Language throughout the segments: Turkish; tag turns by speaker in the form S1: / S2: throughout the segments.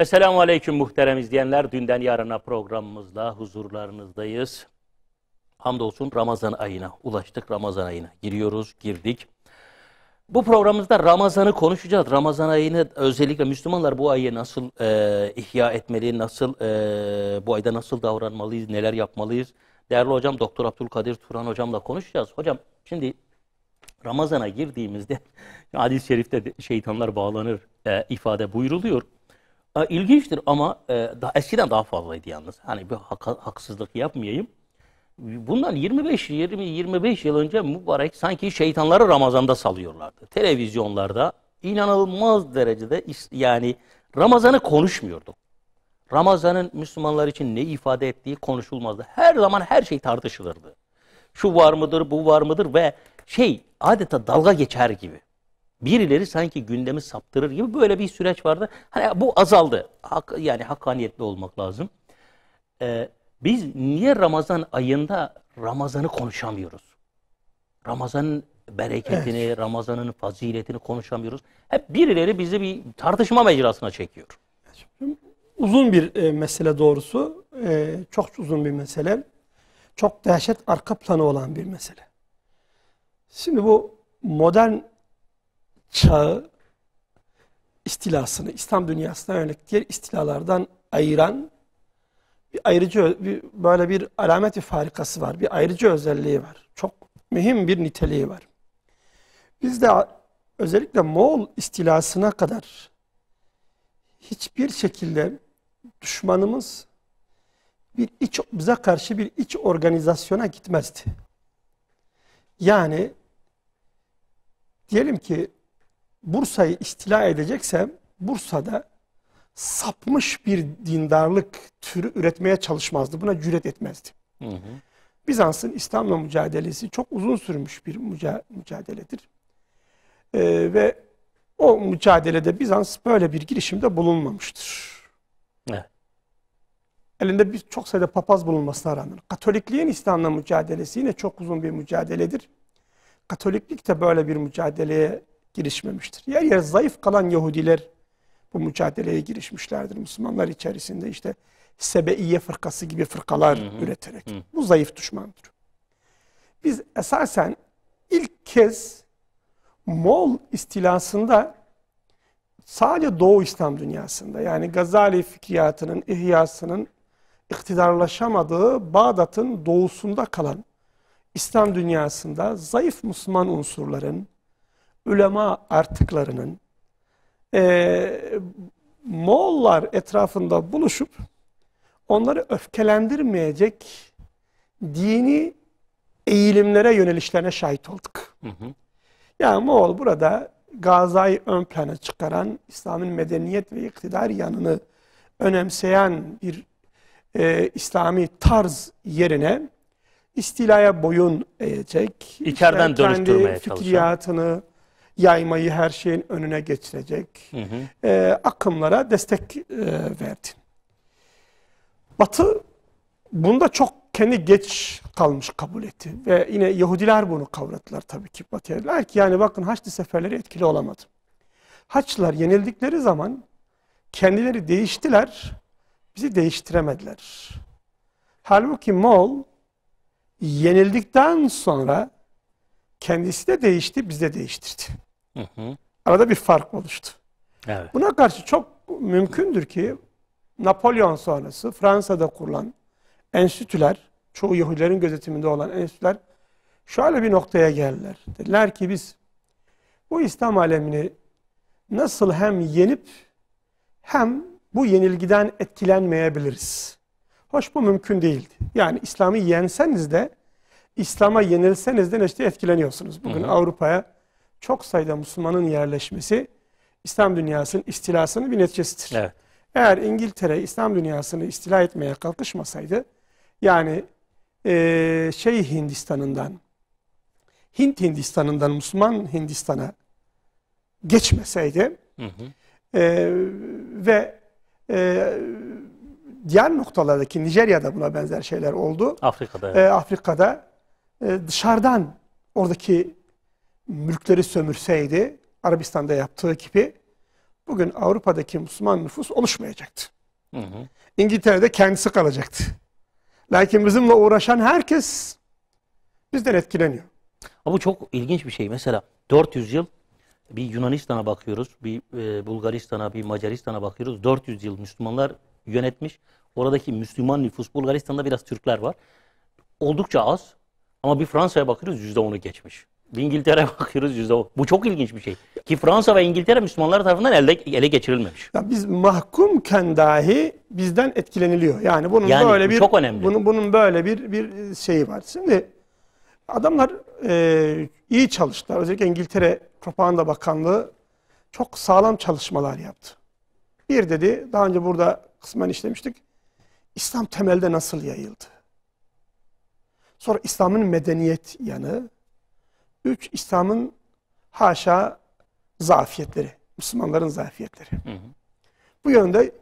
S1: Esselamu Aleyküm muhterem izleyenler. Dünden yarına programımızla huzurlarınızdayız. Hamdolsun Ramazan ayına ulaştık Ramazan ayına. Giriyoruz, girdik. Bu programımızda Ramazan'ı konuşacağız. Ramazan ayını özellikle Müslümanlar bu ayı nasıl e, ihya etmeli, nasıl e, bu ayda nasıl davranmalıyız, neler yapmalıyız. Değerli hocam Doktor Abdülkadir Turan hocamla konuşacağız. Hocam şimdi Ramazan'a girdiğimizde hadis-i şerifte şeytanlar bağlanır e, ifade buyuruluyor. İlginçtir ama e, daha, eskiden daha fazlaydı yalnız. Hani bir hak, haksızlık yapmayayım. Bundan 25 20 25 yıl önce mübarek sanki şeytanları Ramazan'da salıyorlardı. Televizyonlarda inanılmaz derecede yani Ramazan'ı konuşmuyorduk. Ramazan'ın Müslümanlar için ne ifade ettiği konuşulmazdı. Her zaman her şey tartışılırdı. Şu var mıdır, bu var mıdır ve şey adeta dalga geçer gibi birileri sanki gündemi saptırır gibi böyle bir süreç vardı. Hani bu azaldı. Hak, yani hakkaniyetli olmak lazım. Ee, biz niye Ramazan ayında Ramazan'ı konuşamıyoruz? Ramazan'ın bereketini, evet. Ramazan'ın faziletini konuşamıyoruz. Hep birileri bizi bir tartışma mecrasına çekiyor.
S2: Uzun bir e, mesele doğrusu. E, çok uzun bir mesele. Çok dehşet arka planı olan bir mesele. Şimdi bu modern çağı istilasını İslam dünyasına yönelik diğer istilalardan ayıran bir ayrıcı bir, böyle bir alamet-i farikası var. Bir ayrıcı özelliği var. Çok mühim bir niteliği var. Biz de özellikle Moğol istilasına kadar hiçbir şekilde düşmanımız bir iç bize karşı bir iç organizasyona gitmezdi. Yani diyelim ki Bursa'yı istila edeceksem Bursa'da sapmış bir dindarlık türü üretmeye çalışmazdı. Buna cüret etmezdi. Hı hı. Bizans'ın İslam'la mücadelesi çok uzun sürmüş bir müca mücadeledir. Ee, ve o mücadelede Bizans böyle bir girişimde bulunmamıştır. Evet. Elinde bir çok sayıda papaz bulunmasına rağmen. Katolikliğin İslam'la mücadelesi yine çok uzun bir mücadeledir. Katoliklik de böyle bir mücadeleye girişmemiştir. Yer yer zayıf kalan Yahudiler bu mücadeleye girişmişlerdir Müslümanlar içerisinde işte Sebeiye fırkası gibi fırkalar hı hı. üreterek. Hı. Bu zayıf düşmandır. Biz esasen ilk kez Moğol istilasında sadece Doğu İslam dünyasında yani Gazali fikriyatının, ihyasının iktidarlaşamadığı Bağdat'ın doğusunda kalan İslam dünyasında zayıf Müslüman unsurların ülema artıklarının e, Moğollar etrafında buluşup onları öfkelendirmeyecek dini eğilimlere yönelişlerine şahit olduk. Hı hı. Yani Moğol burada Gaza'yı ön plana çıkaran, İslam'ın medeniyet ve iktidar yanını önemseyen bir e, İslami tarz yerine istilaya boyun eğecek. İçeriden işte dönüştürmeye çalışacak yaymayı her şeyin önüne geçirecek hı hı. E, akımlara destek e, verdi. Batı bunda çok kendi geç kalmış kabul etti. Ve yine Yahudiler bunu kavradılar tabii ki Batı'ya. ki yani bakın Haçlı seferleri etkili olamadı. Haçlılar yenildikleri zaman kendileri değiştiler, bizi değiştiremediler. Halbuki Moğol yenildikten sonra kendisi de değişti, biz de
S1: değiştirdi. Hı hı.
S2: Arada bir fark oluştu. Evet. Buna karşı çok mümkündür ki Napolyon sonrası Fransa'da kurulan enstitüler, çoğu Yahudilerin gözetiminde olan enstitüler şöyle bir noktaya geldiler. Dediler ki biz bu İslam alemini nasıl hem yenip hem bu yenilgiden etkilenmeyebiliriz. Hoş bu mümkün değildi. Yani İslam'ı yenseniz de İslam'a yenilseniz de neşte etkileniyorsunuz. Bugün Avrupa'ya çok sayıda Müslümanın yerleşmesi İslam dünyasının istilasının bir neticesidir. Evet. Eğer İngiltere İslam dünyasını istila etmeye kalkışmasaydı, yani e, şey Hindistan'ından, Hint Hindistan'ından Müslüman Hindistan'a geçmeseydi hı hı. E, ve e, diğer noktalardaki Nijerya'da buna benzer şeyler oldu.
S1: Afrika'da. Evet. E,
S2: Afrika'da e, dışarıdan oradaki mülkleri sömürseydi Arabistan'da yaptığı gibi bugün Avrupa'daki Müslüman nüfus oluşmayacaktı. Hı hı. İngiltere'de kendisi kalacaktı. Lakin bizimle uğraşan herkes bizden etkileniyor.
S1: Ama bu çok ilginç bir şey. Mesela 400 yıl bir Yunanistan'a bakıyoruz, bir e, Bulgaristan'a, bir Macaristan'a bakıyoruz. 400 yıl Müslümanlar yönetmiş. Oradaki Müslüman nüfus, Bulgaristan'da biraz Türkler var. Oldukça az ama bir Fransa'ya bakıyoruz %10'u geçmiş. İngiltere bakıyoruz yüzde Bu çok ilginç bir şey. Ki Fransa ve İngiltere Müslümanlar tarafından elde, ele geçirilmemiş. Ya
S2: biz mahkumken dahi bizden etkileniliyor. Yani bunun yani böyle bir çok önemli.
S1: Bunun, bunun böyle bir
S2: bir şeyi var. Şimdi adamlar e, iyi çalıştılar. Özellikle İngiltere Propaganda Bakanlığı çok sağlam çalışmalar yaptı. Bir dedi, daha önce burada kısmen işlemiştik. İslam temelde nasıl yayıldı? Sonra İslam'ın medeniyet yanı, Üç, İslam'ın haşa zafiyetleri. Müslümanların zafiyetleri. Hı hı. Bu yönde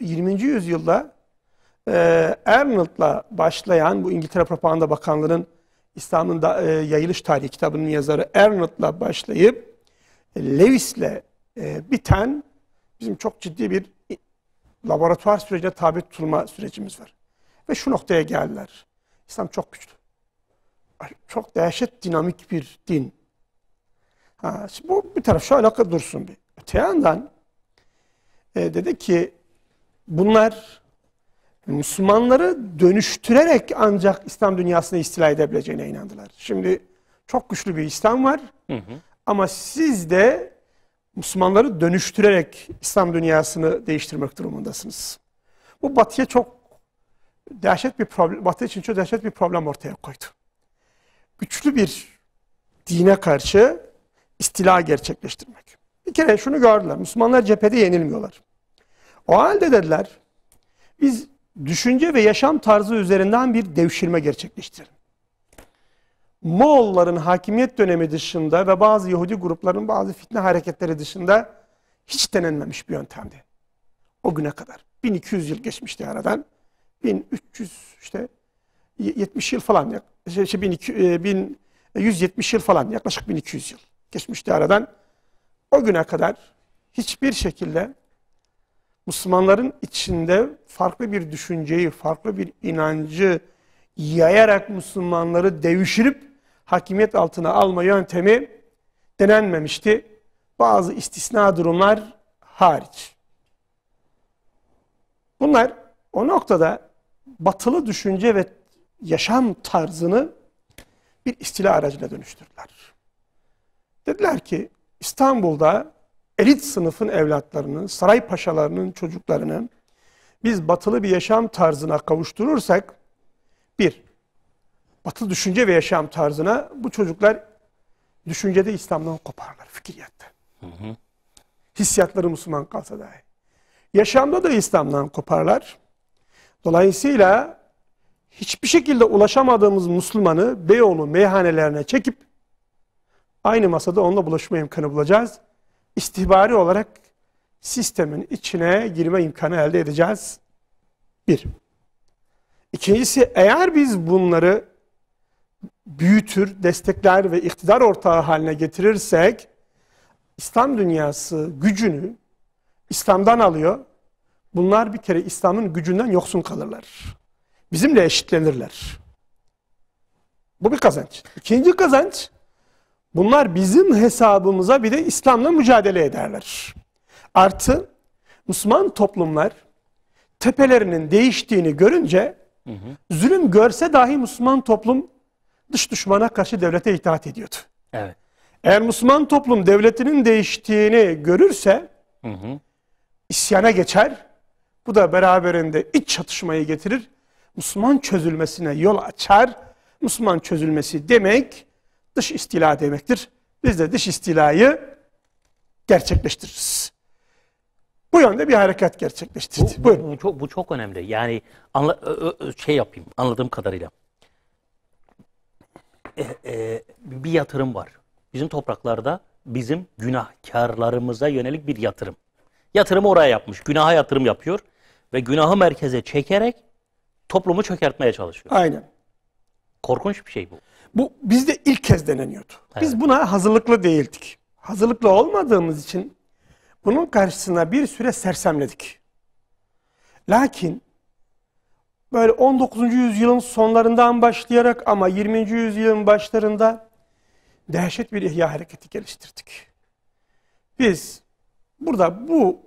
S2: 20. yüzyılda e, Arnold'la başlayan bu İngiltere Propaganda Bakanlığı'nın İslam'ın da, e, yayılış tarihi kitabının yazarı Arnold'la başlayıp e, Lewis'le e, biten bizim çok ciddi bir laboratuvar sürecine tabi tutulma sürecimiz var. Ve şu noktaya geldiler. İslam çok güçlü çok dehşet dinamik bir din. Ha, bu bir taraf şöyle alaka dursun bir. Öte yandan e, dedi ki bunlar Müslümanları dönüştürerek ancak İslam dünyasını istila edebileceğine inandılar. Şimdi çok güçlü bir İslam var hı hı. ama siz de Müslümanları dönüştürerek İslam dünyasını değiştirmek durumundasınız. Bu Batı'ya çok dehşet bir problem, Batı için çok dehşet bir problem ortaya koydu güçlü bir dine karşı istila gerçekleştirmek. Bir kere şunu gördüler. Müslümanlar cephede yenilmiyorlar. O halde dediler biz düşünce ve yaşam tarzı üzerinden bir devşirme gerçekleştirelim. Moğolların hakimiyet dönemi dışında ve bazı Yahudi gruplarının bazı fitne hareketleri dışında hiç denenmemiş bir yöntemdi. O güne kadar. 1200 yıl geçmişti aradan. 1300 işte 70 yıl falan şey, 1170 şey, e, e, yıl falan yaklaşık 1200 yıl geçmişti aradan. O güne kadar hiçbir şekilde Müslümanların içinde farklı bir düşünceyi, farklı bir inancı yayarak Müslümanları devşirip hakimiyet altına alma yöntemi denenmemişti. Bazı istisna durumlar hariç. Bunlar o noktada batılı düşünce ve yaşam tarzını bir istila aracına dönüştürdüler. Dediler ki İstanbul'da elit sınıfın evlatlarını, saray paşalarının çocuklarını biz batılı bir yaşam tarzına kavuşturursak, bir, batı düşünce ve yaşam tarzına bu çocuklar düşüncede İslam'dan koparlar, fikriyette, Hı hı. Hissiyatları Müslüman kalsa dahi. Yaşamda da İslam'dan koparlar. Dolayısıyla hiçbir şekilde ulaşamadığımız Müslümanı Beyoğlu meyhanelerine çekip aynı masada onunla buluşma imkanı bulacağız. İstihbari olarak sistemin içine girme imkanı elde edeceğiz. Bir. İkincisi eğer biz bunları büyütür, destekler ve iktidar ortağı haline getirirsek İslam dünyası gücünü İslam'dan alıyor. Bunlar bir kere İslam'ın gücünden yoksun kalırlar bizimle eşitlenirler. Bu bir kazanç. İkinci kazanç, bunlar bizim hesabımıza bir de İslam'la mücadele ederler. Artı, Müslüman toplumlar tepelerinin değiştiğini görünce, hı hı. zulüm görse dahi Müslüman toplum dış düşmana karşı devlete itaat ediyordu. Evet. Eğer Müslüman toplum devletinin değiştiğini görürse, hı hı. isyana geçer, bu da beraberinde iç çatışmayı getirir, Müslüman çözülmesine yol açar. Müslüman çözülmesi demek dış istila demektir. Biz de dış istilayı gerçekleştiririz. Bu yönde bir hareket gerçekleştirdi.
S1: Bu, bu, bu, çok, bu çok önemli. Yani anla, şey yapayım anladığım kadarıyla. E, e, bir yatırım var. Bizim topraklarda bizim günahkarlarımıza yönelik bir yatırım. Yatırımı oraya yapmış. Günaha yatırım yapıyor. Ve günahı merkeze çekerek toplumu çökertmeye çalışıyor. Aynen. Korkunç bir şey bu.
S2: Bu bizde ilk kez deneniyordu. Evet. Biz buna hazırlıklı değildik. Hazırlıklı olmadığımız için bunun karşısına bir süre sersemledik. Lakin böyle 19. yüzyılın sonlarından başlayarak ama 20. yüzyılın başlarında dehşet bir ihya hareketi geliştirdik. Biz burada bu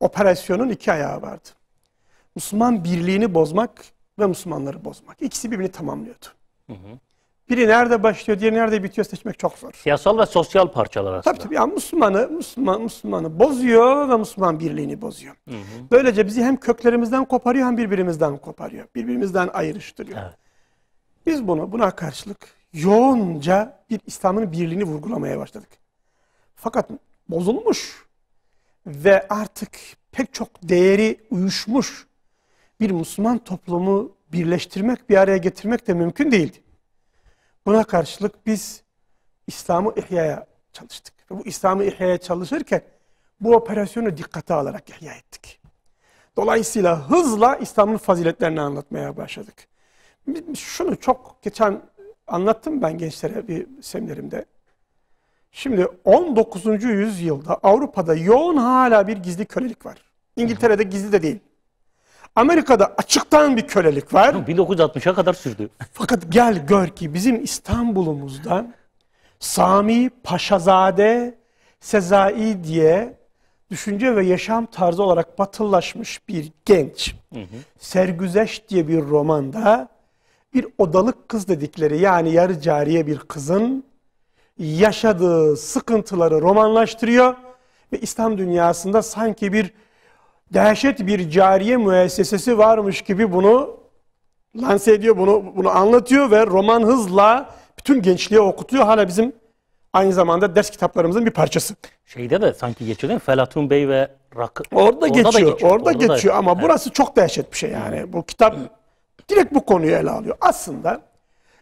S2: operasyonun iki ayağı vardı. Müslüman birliğini bozmak ve Müslümanları bozmak. İkisi birbirini tamamlıyordu. Hı hı. Biri nerede başlıyor, diğeri nerede bitiyor seçmek çok zor.
S1: Siyasal ve sosyal parçalar aslında.
S2: Tabii tabii. Yani Müslümanı, Müslüman, Müslümanı bozuyor ve Müslüman birliğini bozuyor. Hı hı. Böylece bizi hem köklerimizden koparıyor hem birbirimizden koparıyor. Birbirimizden ayrıştırıyor. Evet. Biz bunu, buna karşılık yoğunca bir İslam'ın birliğini vurgulamaya başladık. Fakat bozulmuş ve artık pek çok değeri uyuşmuş bir Müslüman toplumu birleştirmek, bir araya getirmek de mümkün değildi. Buna karşılık biz İslam'ı ihya'ya çalıştık. Ve bu İslam'ı ihya'ya çalışırken bu operasyonu dikkate alarak ihya ettik. Dolayısıyla hızla İslam'ın faziletlerini anlatmaya başladık. Şunu çok geçen anlattım ben gençlere bir seminerimde. Şimdi 19. yüzyılda Avrupa'da yoğun hala bir gizli kölelik var. İngiltere'de gizli de değil. Amerika'da açıktan bir kölelik var.
S1: 1960'a kadar sürdü.
S2: Fakat gel gör ki bizim İstanbul'umuzda Sami Paşazade Sezai diye düşünce ve yaşam tarzı olarak batıllaşmış bir genç. Hı hı. Sergüzeş diye bir romanda bir odalık kız dedikleri yani yarı cariye bir kızın yaşadığı sıkıntıları romanlaştırıyor ve İslam dünyasında sanki bir dehşet bir cariye müessesesi varmış gibi bunu lanse ediyor, bunu, bunu anlatıyor ve roman hızla bütün gençliğe okutuyor. Hala bizim aynı zamanda ders kitaplarımızın
S1: bir parçası. Şeyde de sanki geçiyor değil mi? Felatun Bey ve Rakı. Orada, orada geçiyor, geçiyor. Orada, orada geçiyor da... ama evet. burası
S2: çok dehşet bir şey yani. Bu kitap direkt bu konuyu ele alıyor. Aslında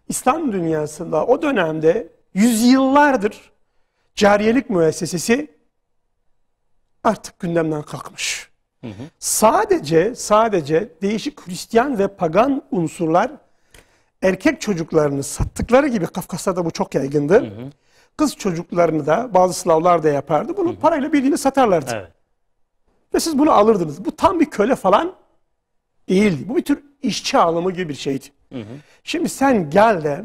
S2: İslam dünyasında o dönemde yüzyıllardır cariyelik müessesesi artık gündemden kalkmış. Hı hı. Sadece sadece değişik Hristiyan ve pagan unsurlar erkek çocuklarını sattıkları gibi Kafkasya'da bu çok yaygındı. Hı hı. Kız çocuklarını da bazı Slavlar da yapardı. Bunu hı hı. parayla bildiğini satarlardı. Evet. Ve siz bunu alırdınız. Bu tam bir köle falan değildi. Bu bir tür işçi alımı gibi bir şeydi. Hı hı. Şimdi sen gel de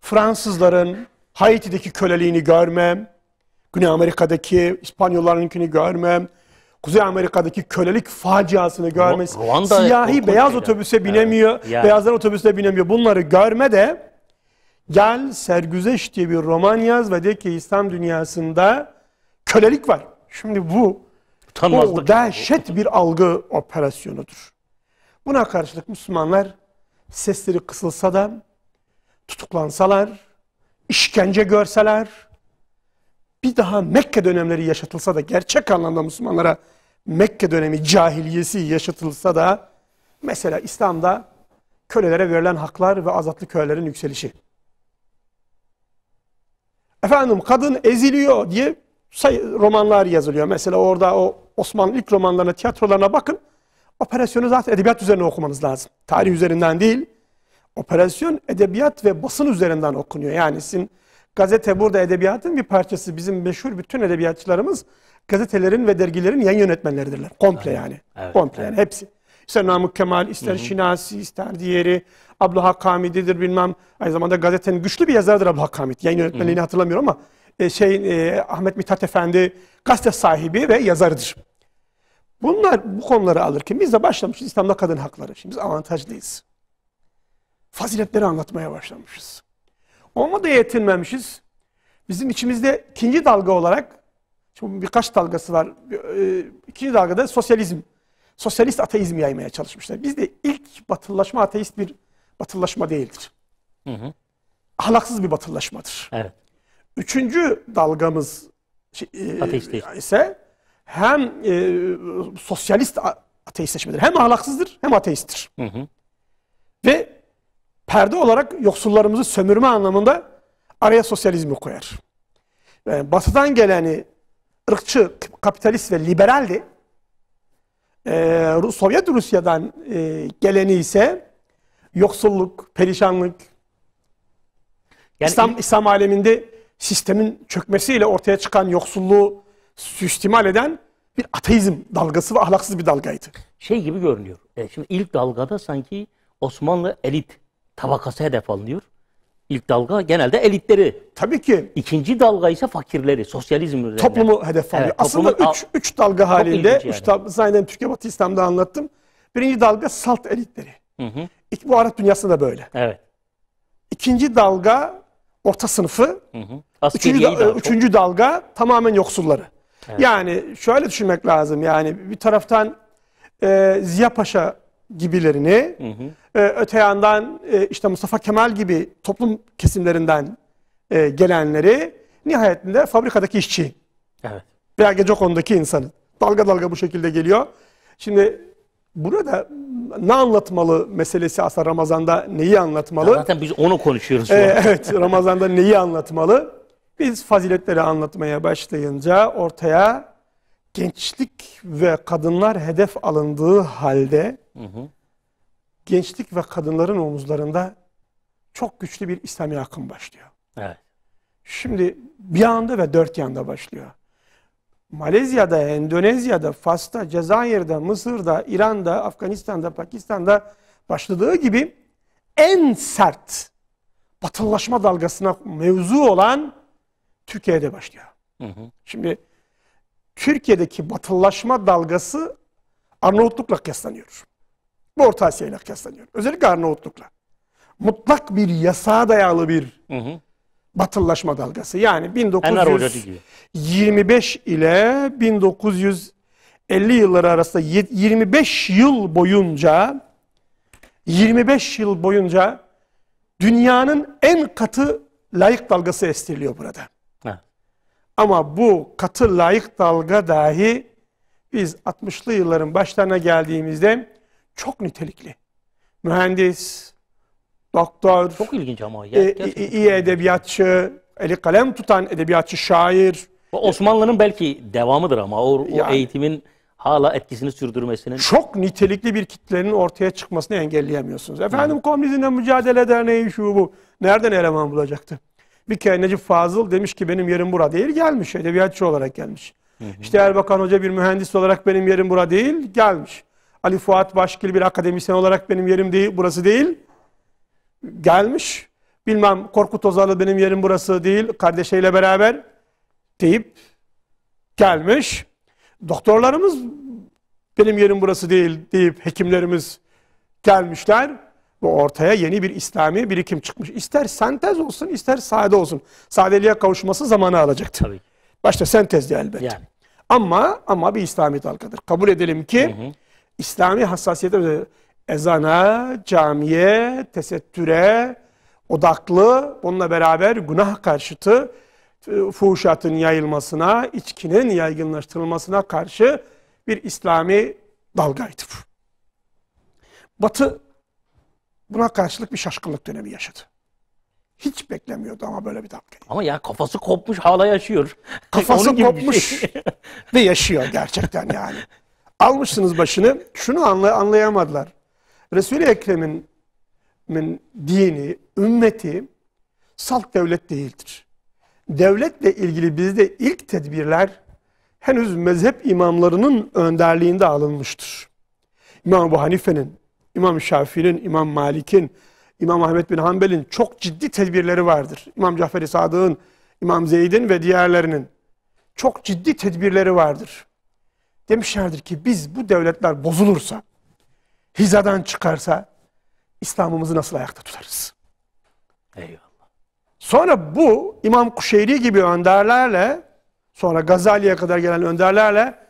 S2: Fransızların Haiti'deki köleliğini görmem, Güney Amerika'daki İspanyollarınkini görmem, Kuzey Amerika'daki kölelik faciasını görmesi, Ruanda, siyahi beyaz otobüse binemiyor, evet, yani. beyazlar otobüse binemiyor. Bunları görme de gel Sergüzeş diye bir roman yaz ve de ki İslam dünyasında kölelik var. Şimdi bu Utanmazlık. o dehşet bir algı operasyonudur. Buna karşılık Müslümanlar sesleri kısılsa da tutuklansalar, işkence görseler, bir daha Mekke dönemleri yaşatılsa da gerçek anlamda Müslümanlara Mekke dönemi cahiliyesi yaşatılsa da mesela İslam'da kölelere verilen haklar ve azatlı kölelerin yükselişi. Efendim kadın eziliyor diye romanlar yazılıyor. Mesela orada o Osmanlı ilk romanlarına, tiyatrolarına bakın. Operasyonu zaten edebiyat üzerine okumanız lazım. Tarih üzerinden değil. Operasyon edebiyat ve basın üzerinden okunuyor. Yani sizin Gazete burada edebiyatın bir parçası. Bizim meşhur bütün edebiyatçılarımız gazetelerin ve dergilerin yan yönetmenleridirler. Komple Aynen. yani. Evet, Komple evet. yani hepsi. İster Namık Kemal, ister Hı-hı. Şinasi, ister diğeri. abla Hamidi'dir bilmem. Aynı zamanda gazetenin güçlü bir yazarıdır abla Hamid. Yayın yönetmenliğini Hı-hı. hatırlamıyorum ama e, şey e, Ahmet Mithat Efendi gazete sahibi ve yazarıdır. Bunlar bu konuları alırken biz de başlamışız İslam'da kadın hakları. Şimdi biz avantajlıyız. Faziletleri anlatmaya başlamışız. Onunla da yetinmemişiz. Bizim içimizde ikinci dalga olarak, şimdi birkaç dalgası var. Ee, ikinci dalgada sosyalizm, sosyalist ateizm yaymaya çalışmışlar. Bizde ilk batılılaşma ateist bir batılılaşma değildir. Hı hı. Ahlaksız bir batılılaşmadır. Evet. Üçüncü dalgamız şey, e, ateist değil. ise hem e, sosyalist ateistleşmedir. Hem ahlaksızdır hem ateisttir. Hı hı. Ve perde olarak yoksullarımızı sömürme anlamında araya sosyalizmi koyar. Yani batıdan geleni ırkçı, kapitalist ve liberaldi. Ee, Sovyet Rusya'dan e, geleni ise yoksulluk, perişanlık, yani İslam, İslam aleminde sistemin çökmesiyle ortaya çıkan
S1: yoksulluğu suistimal eden bir ateizm dalgası ve ahlaksız bir dalgaydı. Şey gibi görünüyor. E, şimdi ilk dalgada sanki Osmanlı elit tabakası hedef alınıyor. İlk dalga genelde elitleri. Tabii ki. İkinci dalga ise fakirleri, sosyalizm üzerine. Toplumu hedef alıyor. Evet, Aslında toplumu, üç, üç dalga halinde, yani. üç
S2: dalga, zaten Türkiye Batı İslam'da anlattım. Birinci dalga salt elitleri. Hı hı. bu Arap dünyasında da böyle. Evet. İkinci dalga orta sınıfı.
S1: Hı hı. üçüncü, da, dalga, üçüncü
S2: dalga tamamen yoksulları. Evet. Yani şöyle düşünmek lazım. Yani bir taraftan e, Ziya Paşa gibilerini, hı hı. E, öte yandan e, işte Mustafa Kemal gibi toplum kesimlerinden e, gelenleri, nihayetinde fabrikadaki işçi evet. veya gece konudaki insanı. Dalga dalga bu şekilde geliyor. Şimdi burada ne anlatmalı meselesi aslında Ramazan'da neyi anlatmalı? Ya zaten
S1: biz onu konuşuyoruz. Ee, evet
S2: Ramazan'da neyi anlatmalı? Biz faziletleri anlatmaya başlayınca ortaya gençlik ve kadınlar hedef alındığı halde hı hı. gençlik ve kadınların omuzlarında çok güçlü bir İslami akım başlıyor. Evet. Şimdi bir anda ve dört yanda başlıyor. Malezya'da, Endonezya'da, Fas'ta, Cezayir'de, Mısır'da, İran'da, Afganistan'da, Pakistan'da başladığı gibi en sert batıllaşma dalgasına mevzu olan Türkiye'de başlıyor. Hı hı. Şimdi Türkiye'deki batılılaşma dalgası Arnavutluk'la kıyaslanıyor. Bu Orta Asya ile kıyaslanıyor. Özellikle Arnavutluk'la. Mutlak bir yasağa dayalı bir hı hı. batılılaşma dalgası. Yani
S1: 1925
S2: ile 1950 yılları arasında 25 yıl boyunca 25 yıl boyunca dünyanın en katı layık dalgası estiriliyor burada. Ama bu katı layık dalga dahi biz 60'lı yılların başlarına geldiğimizde çok nitelikli. Mühendis, doktor, çok ilginç
S1: ama ya, e, iyi edebiyatçı, eli kalem tutan edebiyatçı, şair. Osmanlı'nın belki devamıdır ama o, o yani, eğitimin hala etkisini sürdürmesinin. Çok
S2: nitelikli bir kitlenin ortaya çıkmasını engelleyemiyorsunuz. Efendim yani. komünizmle mücadele derneği şu bu. Nereden eleman bulacaktı? Bir kere Necip Fazıl demiş ki benim yerim bura değil gelmiş. Edebiyatçı olarak gelmiş. Hı hı. İşte Erbakan Hoca bir mühendis olarak benim yerim bura değil gelmiş. Ali Fuat Başkil bir akademisyen olarak benim yerim değil burası değil gelmiş. Bilmem Korkut Ozan'la benim yerim burası değil kardeşiyle beraber deyip gelmiş. Doktorlarımız benim yerim burası değil deyip hekimlerimiz gelmişler. Bu ortaya yeni bir İslami birikim çıkmış. İster sentez olsun, ister sade olsun. Sadeliğe kavuşması zamanı alacaktır. Tabii. Başta sentezdi elbette. Yani. Ama ama bir İslami dalgadır. Kabul edelim ki hı hı. İslami hassasiyete ezana, camiye, tesettüre odaklı, bununla beraber günah karşıtı, e, fuhuşatın yayılmasına, içkinin yaygınlaştırılmasına karşı bir İslami dalgaydı bu. Batı Buna karşılık bir şaşkınlık dönemi yaşadı. Hiç beklemiyordu ama böyle bir damga.
S1: Ama ya kafası kopmuş hala yaşıyor. Kafası kopmuş
S2: şey. ve yaşıyor gerçekten yani. Almışsınız başını. Şunu anlay anlayamadılar. Resul-i Ekrem'in dini, ümmeti salt devlet değildir. Devletle ilgili bizde ilk tedbirler henüz mezhep imamlarının önderliğinde alınmıştır. İmam Ebu Hanife'nin, İmam Şafii'nin, İmam Malik'in, İmam Ahmet bin Hanbel'in çok ciddi tedbirleri vardır. İmam Cafer-i Sadık'ın, İmam Zeyd'in ve diğerlerinin çok ciddi tedbirleri vardır. Demişlerdir ki biz bu devletler bozulursa, hizadan çıkarsa İslam'ımızı nasıl ayakta tutarız? Eyvallah. Sonra bu İmam Kuşeyri gibi önderlerle, sonra Gazali'ye kadar gelen önderlerle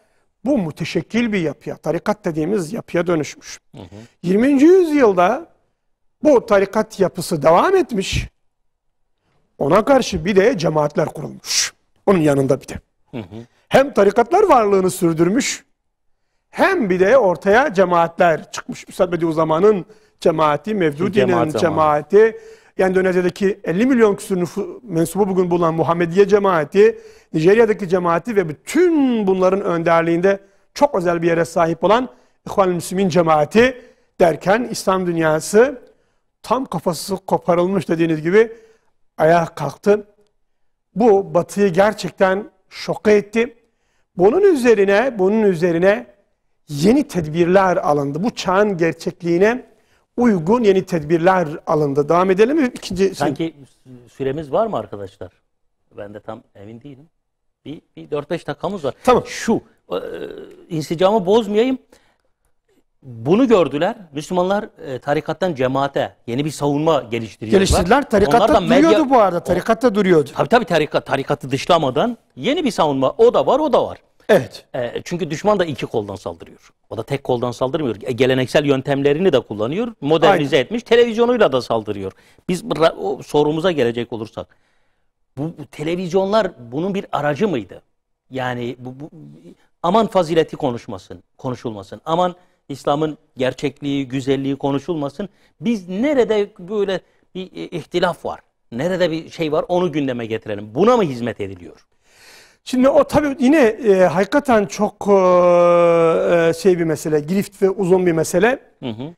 S2: bu müteşekkil bir yapıya, tarikat dediğimiz yapıya dönüşmüş. Hı hı. 20. yüzyılda bu tarikat yapısı devam etmiş. Ona karşı bir de cemaatler kurulmuş. Onun yanında bir de. Hı hı. Hem tarikatlar varlığını sürdürmüş, hem bir de ortaya cemaatler çıkmış. Üstad Bediüzzaman'ın cemaati, Mevdudi'nin cemaat cemaati, yani Endonezya'daki 50 milyon küsur mensubu bugün bulunan Muhammediye cemaati, Nijerya'daki cemaati ve bütün bunların önderliğinde çok özel bir yere sahip olan İhvan-ı Müslümin cemaati derken İslam dünyası tam kafası koparılmış dediğiniz gibi ayağa kalktı. Bu batıyı gerçekten şoka etti. Bunun üzerine, bunun üzerine yeni tedbirler alındı. Bu çağın gerçekliğine uygun yeni tedbirler alındı. Devam edelim mi? İkinci, şey. Sanki
S1: süremiz var mı arkadaşlar? Ben de tam emin değilim. Bir, bir 4-5 dakikamız var. Tamam. Şu, e, insicamı bozmayayım. Bunu gördüler. Müslümanlar e, tarikattan cemaate yeni bir savunma geliştiriyorlar. Geliştirdiler. Tarikatta medya... duruyordu bu arada. Tarikatta duruyordu. Tabii tabii tarikat, tarikatı dışlamadan yeni bir savunma. O da var, o da var. Evet. E, çünkü düşman da iki koldan saldırıyor. O da tek koldan saldırmıyor. E, geleneksel yöntemlerini de kullanıyor. Modernize Aynen. etmiş. Televizyonuyla da saldırıyor. Biz o sorumuza gelecek olursak. Bu, bu televizyonlar bunun bir aracı mıydı? Yani bu, bu aman fazileti konuşmasın, konuşulmasın. Aman İslam'ın gerçekliği, güzelliği konuşulmasın. Biz nerede böyle bir e, ihtilaf var? Nerede bir şey var onu gündeme getirelim. Buna mı hizmet ediliyor? Şimdi
S2: o tabii yine e, hakikaten çok e, e şey bir mesele, girift ve uzun bir mesele. Hı hı.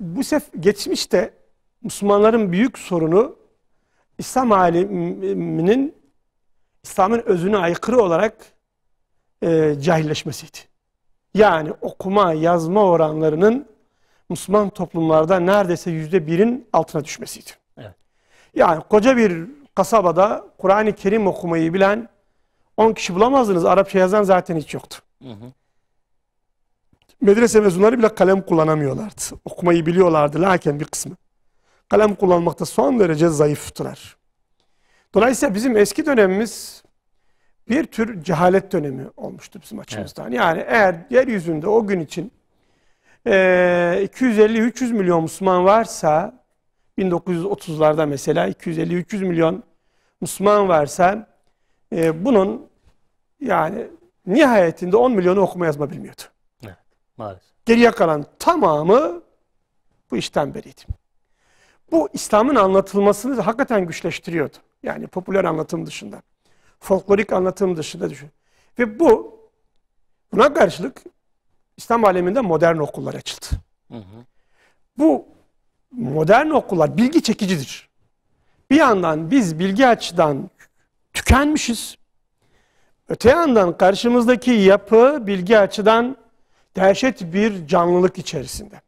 S2: Bu sef geçmişte Müslümanların büyük sorunu İslam aleminin İslam'ın özüne aykırı olarak e, cahilleşmesiydi. Yani okuma yazma oranlarının Müslüman toplumlarda neredeyse yüzde birin altına düşmesiydi. Evet. Yani koca bir kasabada Kur'an-ı Kerim okumayı bilen 10 kişi bulamazdınız. Arapça yazan zaten hiç yoktu. Hı hı. Medrese mezunları bile kalem kullanamıyorlardı. Okumayı biliyorlardı lakin bir kısmı. Kalem kullanmakta son derece zayıftılar. Dolayısıyla bizim eski dönemimiz bir tür cehalet dönemi olmuştu bizim açımızdan. Evet. Yani eğer yeryüzünde o gün için e, 250-300 milyon Müslüman varsa 1930'larda mesela 250-300 milyon Müslüman varsa e, bunun yani nihayetinde 10 milyonu okuma yazma bilmiyordu.
S1: Evet, maalesef.
S2: Geriye kalan tamamı bu işten beriydi. Bu İslam'ın anlatılmasını da hakikaten güçleştiriyordu. Yani popüler anlatım dışında. Folklorik anlatım dışında düşün. Ve bu buna karşılık İslam aleminde modern okullar açıldı. Hı hı. Bu modern okullar bilgi çekicidir. Bir yandan biz bilgi açıdan tükenmişiz. Öte yandan karşımızdaki yapı bilgi açıdan dehşet bir canlılık içerisinde.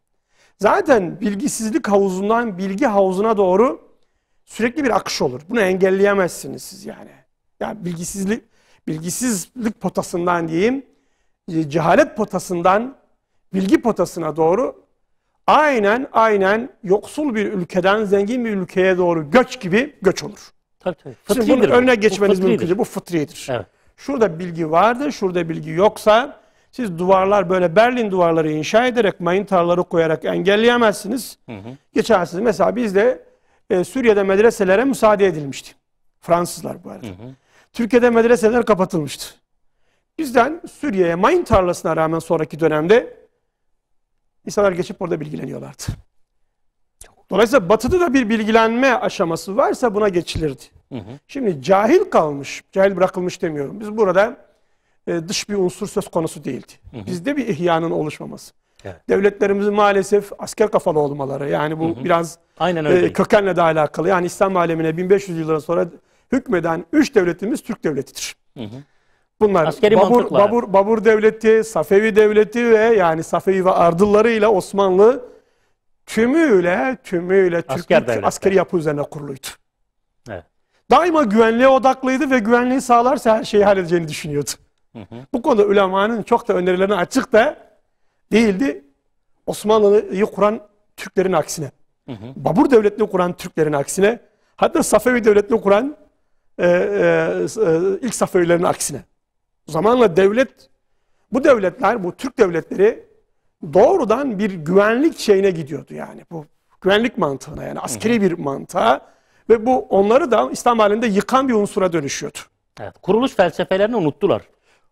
S2: Zaten bilgisizlik havuzundan bilgi havuzuna doğru sürekli bir akış olur. Bunu engelleyemezsiniz siz yani. Yani bilgisizlik bilgisizlik potasından diyeyim, e, cehalet potasından bilgi potasına doğru aynen aynen yoksul bir ülkeden zengin bir ülkeye doğru göç gibi göç olur.
S1: Tabii tabii. Fıtridir Şimdi bunun önüne geçmeniz mümkün değil.
S2: Bu fıtriyedir? Evet. Şurada bilgi vardı, şurada bilgi yoksa siz duvarlar böyle Berlin duvarları inşa ederek, mayın tarlaları koyarak engelleyemezsiniz. Hı hı. Geçersiniz. Mesela bizde e, Suriye'de medreselere müsaade edilmişti. Fransızlar bu arada. Hı hı. Türkiye'de medreseler kapatılmıştı. Bizden Suriye'ye mayın tarlasına rağmen sonraki dönemde insanlar geçip orada bilgileniyorlardı. Dolayısıyla batıda da bir bilgilenme aşaması varsa buna geçilirdi. Hı hı. Şimdi cahil kalmış, cahil bırakılmış demiyorum. Biz burada e, dış bir unsur söz konusu değildi. Hı hı. Bizde bir ihyanın oluşmaması. Evet. Devletlerimizin maalesef asker kafalı olmaları. Yani bu hı hı. biraz Aynen öyle. E, kökenle de alakalı. Yani İslam alemine 1500 yıldan sonra hükmeden 3 devletimiz Türk devletidir. Hı hı. Bunlar Askeri Babur, Babur, Babur Devleti, Safevi Devleti ve yani Safevi ve Ardılları ile Osmanlı tümüyle tümüyle Türk asker, askeri yapı üzerine kuruluydu. Evet. Daima güvenliğe odaklıydı ve güvenliği sağlarsa her şeyi halledeceğini düşünüyordu. Hı hı. Bu konuda ulemanın çok da önerilerine açık da değildi. Osmanlı'yı kuran Türklerin aksine. Hı hı. Babur Devleti'ni kuran Türklerin aksine. Hatta Safevi Devleti'ni kuran e, e, e, ilk Safevilerin aksine. Zamanla devlet, bu devletler, bu Türk devletleri doğrudan bir güvenlik şeyine gidiyordu yani bu güvenlik mantığına yani askeri bir mantığa ve bu onları da İslam halinde yıkan bir unsura dönüşüyordu. Evet, kuruluş felsefelerini unuttular.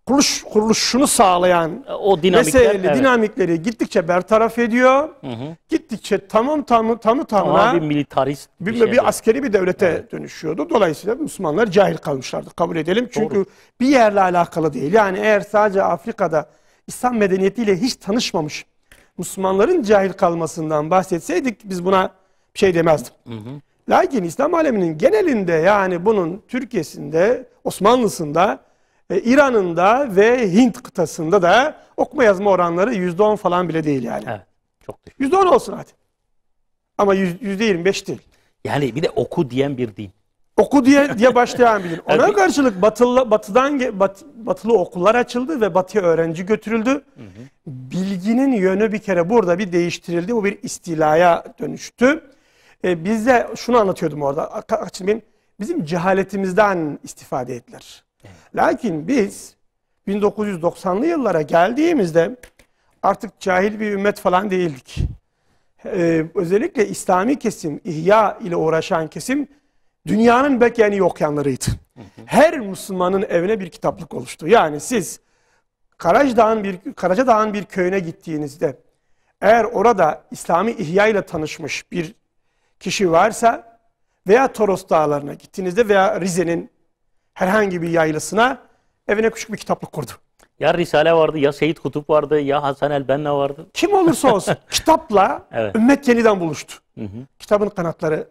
S2: Kuruluş kuruluşunu sağlayan e, o dinamikler, meseleli, evet. dinamikleri gittikçe bertaraf ediyor. Hı hı. Gittikçe tamam tamı tamı tamına tamam, bir
S1: militarist
S2: bir, bir, bir askeri bir devlete evet. dönüşüyordu. Dolayısıyla Müslümanlar cahil kalmışlardı. Kabul edelim. Çünkü Doğru. bir yerle alakalı değil. Yani eğer sadece Afrika'da İslam medeniyetiyle hiç tanışmamış Müslümanların cahil kalmasından bahsetseydik biz buna bir şey demezdik. Hı hı. Lakin İslam aleminin genelinde yani bunun Türkiye'sinde, Osmanlısında, e, İran'ında ve Hint kıtasında da okuma yazma oranları %10 falan bile değil yani. Evet, çok düşük. %10 olsun hadi. Ama %25 değil. Yani bir de
S1: oku diyen bir din.
S2: Oku diye diye başlayan bilin. Ona evet. karşılık batılı, batıdan bat, batılı okullar açıldı ve batıya öğrenci götürüldü. Hı hı. Bilginin yönü bir kere burada bir değiştirildi. Bu bir istilaya dönüştü. Ee, biz de şunu anlatıyordum orada. Kaçırmayayım. Bizim cehaletimizden istifade ettiler. Lakin biz 1990'lı yıllara geldiğimizde artık cahil bir ümmet falan değildik. Ee, özellikle İslami kesim, İhya ile uğraşan kesim dünyanın bekeni yok yanlarıydı. Her Müslümanın evine bir kitaplık oluştu. Yani siz Karacadağ'ın bir, Karaca Dağ'ın bir köyüne gittiğinizde eğer orada İslami ihya ile tanışmış bir kişi varsa veya Toros Dağları'na gittiğinizde veya Rize'nin herhangi bir yaylasına evine küçük bir kitaplık kurdu.
S1: Ya Risale vardı, ya Seyit Kutup vardı, ya Hasan el-Benna vardı. Kim
S2: olursa olsun kitapla evet. ümmet yeniden buluştu. Hı hı. Kitabın kanatları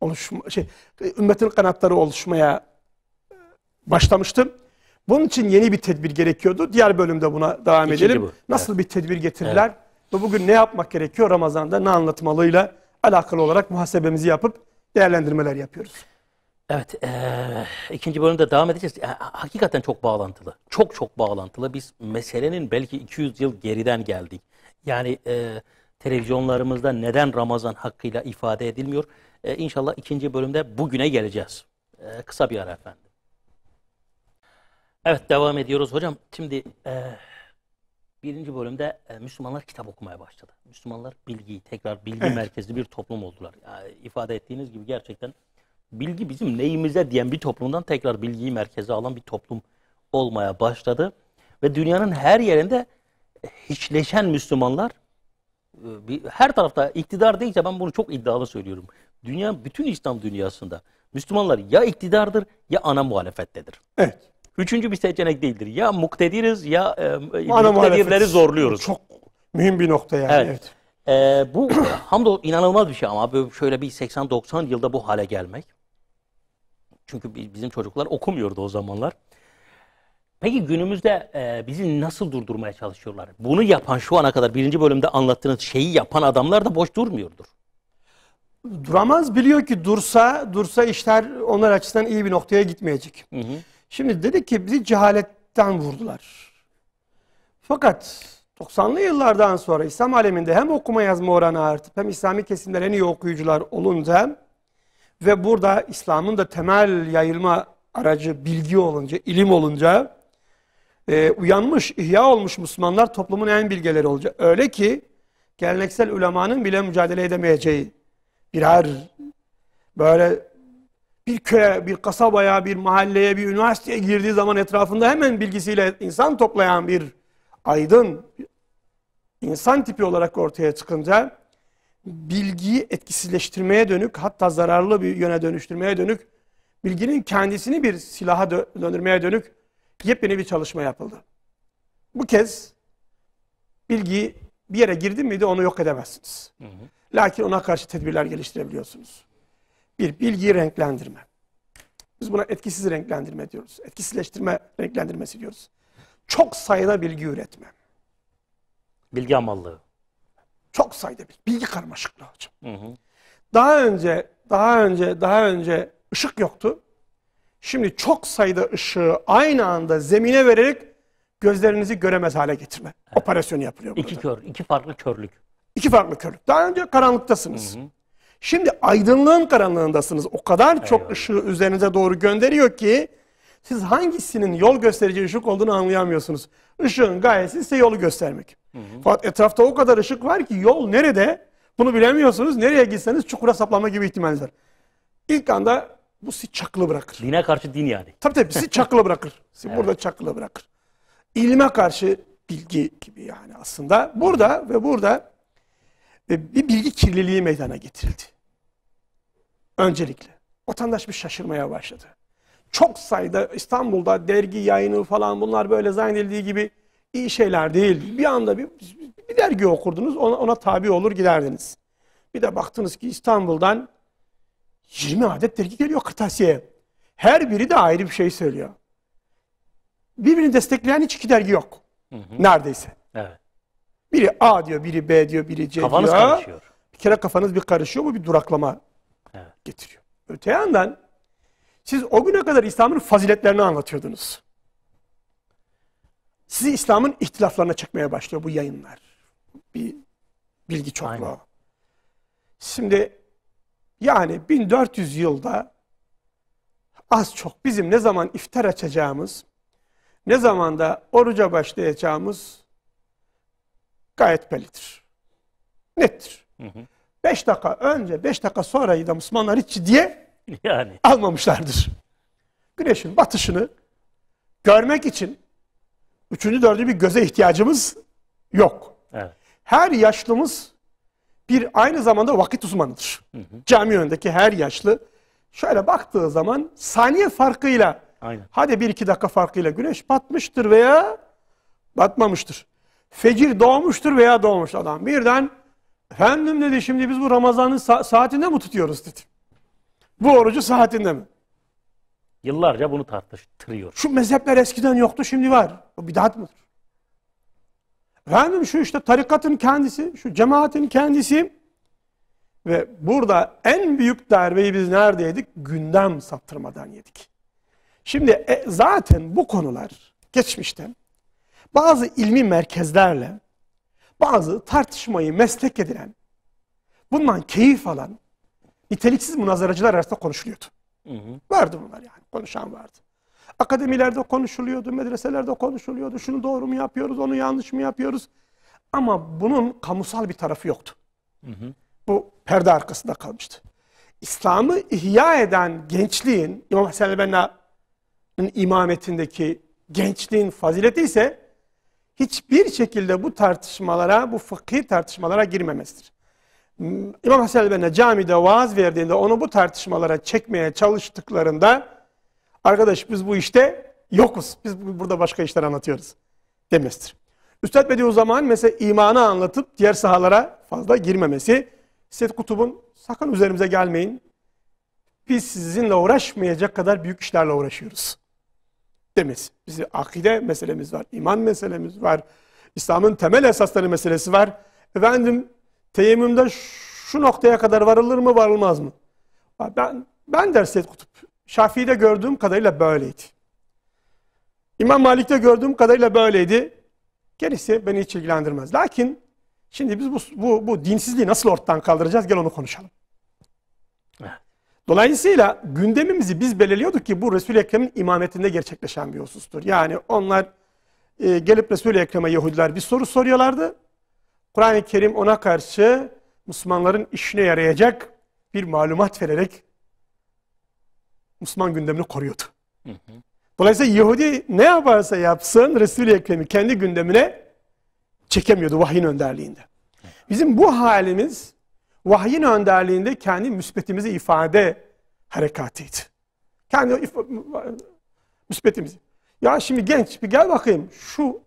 S2: oluşma, şey, ümmetin kanatları oluşmaya e, başlamıştı. Bunun için yeni bir tedbir gerekiyordu. Diğer bölümde buna devam İkinci edelim. Bu. Nasıl evet. bir tedbir getirdiler evet. ve bugün ne yapmak gerekiyor Ramazan'da ne anlatmalıyla alakalı olarak muhasebemizi yapıp değerlendirmeler yapıyoruz.
S1: Evet, e, ikinci bölümde devam edeceğiz. Yani, e, hakikaten çok bağlantılı. Çok çok bağlantılı. Biz meselenin belki 200 yıl geriden geldik. Yani e, televizyonlarımızda neden Ramazan hakkıyla ifade edilmiyor? E, inşallah ikinci bölümde bugüne geleceğiz. E, kısa bir ara efendim. Evet devam ediyoruz hocam. Şimdi e, birinci bölümde e, Müslümanlar kitap okumaya başladı. Müslümanlar bilgiyi tekrar bilgi evet. merkezli bir toplum oldular. Yani ifade ettiğiniz gibi gerçekten bilgi bizim neyimize diyen bir toplumdan tekrar bilgiyi merkeze alan bir toplum olmaya başladı. Ve dünyanın her yerinde e, hiçleşen Müslümanlar e, her tarafta iktidar değilse ben bunu çok iddialı söylüyorum dünya bütün İslam dünyasında Müslümanlar ya iktidardır ya ana muhalefettedir. Evet. Üçüncü bir seçenek değildir. Ya muktediriz ya e, e ana muktedirleri zorluyoruz.
S2: Çok mühim bir nokta yani. Evet. evet.
S1: Ee, bu hamdolsun inanılmaz bir şey ama böyle şöyle bir 80-90 yılda bu hale gelmek. Çünkü bizim çocuklar okumuyordu o zamanlar. Peki günümüzde e, bizi nasıl durdurmaya çalışıyorlar? Bunu yapan şu ana kadar birinci bölümde anlattığınız şeyi yapan adamlar da boş durmuyordur. Duramaz biliyor ki dursa
S2: dursa işler onlar açısından iyi bir noktaya gitmeyecek. Hı hı. Şimdi dedik ki bizi cehaletten vurdular. Fakat 90'lı yıllardan sonra İslam aleminde hem okuma yazma oranı artıp hem İslami kesimler en iyi okuyucular olunca ve burada İslam'ın da temel yayılma aracı bilgi olunca, ilim olunca e, uyanmış, ihya olmuş Müslümanlar toplumun en bilgeleri olacak. Öyle ki geleneksel ulemanın bile mücadele edemeyeceği birer böyle bir köye, bir kasabaya, bir mahalleye, bir üniversiteye girdiği zaman etrafında hemen bilgisiyle insan toplayan bir aydın insan tipi olarak ortaya çıkınca bilgiyi etkisizleştirmeye dönük hatta zararlı bir yöne dönüştürmeye dönük bilginin kendisini bir silaha dö döndürmeye dönük yepyeni bir çalışma yapıldı. Bu kez bilgi bir yere girdi miydi onu yok edemezsiniz. Hı hı. Lakin ona karşı tedbirler geliştirebiliyorsunuz. Bir, bilgiyi renklendirme. Biz buna etkisiz renklendirme diyoruz. Etkisizleştirme renklendirmesi diyoruz. Çok sayıda bilgi üretme.
S1: Bilgi amallığı.
S2: Çok sayıda bilgi. Bilgi karmaşıklığı hocam. Hı hı. Daha önce, daha önce, daha önce ışık yoktu. Şimdi çok sayıda ışığı aynı anda zemine vererek gözlerinizi göremez hale getirme. Evet. Operasyonu yapılıyor burada. İki kör, iki farklı körlük. İki farklı körlük. Daha önce karanlıktasınız. Hı hı. Şimdi aydınlığın karanlığındasınız. O kadar Eyvallah. çok ışığı üzerinize doğru gönderiyor ki siz hangisinin yol gösterici ışık olduğunu anlayamıyorsunuz. Işığın gayesi size yolu göstermek. Hı hı. Fakat etrafta o kadar ışık var ki yol nerede bunu bilemiyorsunuz. Nereye gitseniz çukura saplama gibi ihtimaliniz var. İlk anda bu sizi çakılı bırakır.
S1: Dine karşı din yani.
S2: Tabii tabii sizi çakılı bırakır. Sizi evet. burada çakılı bırakır. İlme karşı bilgi gibi yani aslında. Burada ve burada ve bir bilgi kirliliği meydana getirildi. Öncelikle. Vatandaş bir şaşırmaya başladı. Çok sayıda İstanbul'da dergi yayını falan bunlar böyle zannedildiği gibi iyi şeyler değil. Bir anda bir, bir dergi okurdunuz ona, ona tabi olur giderdiniz. Bir de baktınız ki İstanbul'dan 20 adet dergi geliyor kırtasiyeye. Her biri de ayrı bir şey söylüyor. Birbirini destekleyen hiç iki dergi yok. Hı hı. Neredeyse. Evet. Biri A diyor, biri B diyor, biri C Kafanız diyor. karışıyor. Bir kere kafanız bir karışıyor. Bu bir duraklama evet. getiriyor. Öte yandan siz o güne kadar İslam'ın faziletlerini anlatıyordunuz. Sizi İslam'ın ihtilaflarına çekmeye başlıyor bu yayınlar. Bir bilgi çokluğu. Şimdi yani 1400 yılda az çok bizim ne zaman iftar açacağımız, ne zaman da oruca başlayacağımız gayet bellidir. Nettir. Hı hı. Beş dakika önce, beş dakika sonrayı da Müslümanlar hiç diye yani. almamışlardır. Güneşin batışını görmek için üçüncü, dördü bir göze ihtiyacımız yok. Evet. Her yaşlımız bir aynı zamanda vakit uzmanıdır. Hı hı. Cami önündeki her yaşlı şöyle baktığı zaman saniye farkıyla Aynen. hadi bir iki dakika farkıyla güneş batmıştır veya batmamıştır. Fecir doğmuştur veya doğmuş adam. Birden efendim dedi şimdi biz bu Ramazan'ın saatinde mi tutuyoruz dedi. Bu orucu saatinde mi?
S1: Yıllarca bunu tartıştırıyor.
S2: Şu mezhepler eskiden yoktu şimdi var. O bidat mıdır? Efendim şu işte tarikatın kendisi, şu cemaatin kendisi ve burada en büyük darbeyi biz neredeydik Gündem saptırmadan yedik. Şimdi e, zaten bu konular geçmişten bazı ilmi merkezlerle bazı tartışmayı meslek edinen, bundan keyif alan niteliksiz münazaracılar arasında konuşuluyordu. Hı hı. Vardı bunlar yani, konuşan vardı. Akademilerde konuşuluyordu, medreselerde konuşuluyordu. Şunu doğru mu yapıyoruz, onu yanlış mı yapıyoruz? Ama bunun kamusal bir tarafı yoktu. Hı hı. Bu perde arkasında kalmıştı. İslam'ı ihya eden gençliğin, İmam Hasan el imametindeki gençliğin fazileti ise hiçbir şekilde bu tartışmalara, bu fıkhi tartışmalara girmemesidir. İmam Hasan el-Benna camide vaaz verdiğinde onu bu tartışmalara çekmeye çalıştıklarında arkadaş biz bu işte yokuz, biz burada başka işler anlatıyoruz demesidir. Üstad zaman mesela imanı anlatıp diğer sahalara fazla girmemesi, Sed Kutub'un sakın üzerimize gelmeyin, biz sizinle uğraşmayacak kadar büyük işlerle uğraşıyoruz demesi. Bizi akide meselemiz var, iman meselemiz var, İslam'ın temel esasları meselesi var. Efendim teyemmümde şu noktaya kadar varılır mı varılmaz mı? Ben, ben der Seyyid Kutup. Şafii'de gördüğüm kadarıyla böyleydi. İmam Malik'te gördüğüm kadarıyla böyleydi. Gerisi beni hiç ilgilendirmez. Lakin şimdi biz bu, bu, bu dinsizliği nasıl ortadan kaldıracağız? Gel onu konuşalım. Dolayısıyla gündemimizi biz belirliyorduk ki bu Resul-i Ekrem'in imametinde gerçekleşen bir husustur. Yani onlar e, gelip Resul-i Ekrem'e Yahudiler bir soru soruyorlardı. Kur'an-ı Kerim ona karşı Müslümanların işine yarayacak bir malumat vererek Müslüman gündemini koruyordu. Hı hı. Dolayısıyla Yahudi ne yaparsa yapsın Resul-i Ekrem'i kendi gündemine çekemiyordu vahyin önderliğinde. Bizim bu halimiz vahyin önderliğinde kendi müsbetimizi ifade harekatıydı. Kendi müsbetimizi. Ya şimdi genç bir gel bakayım şu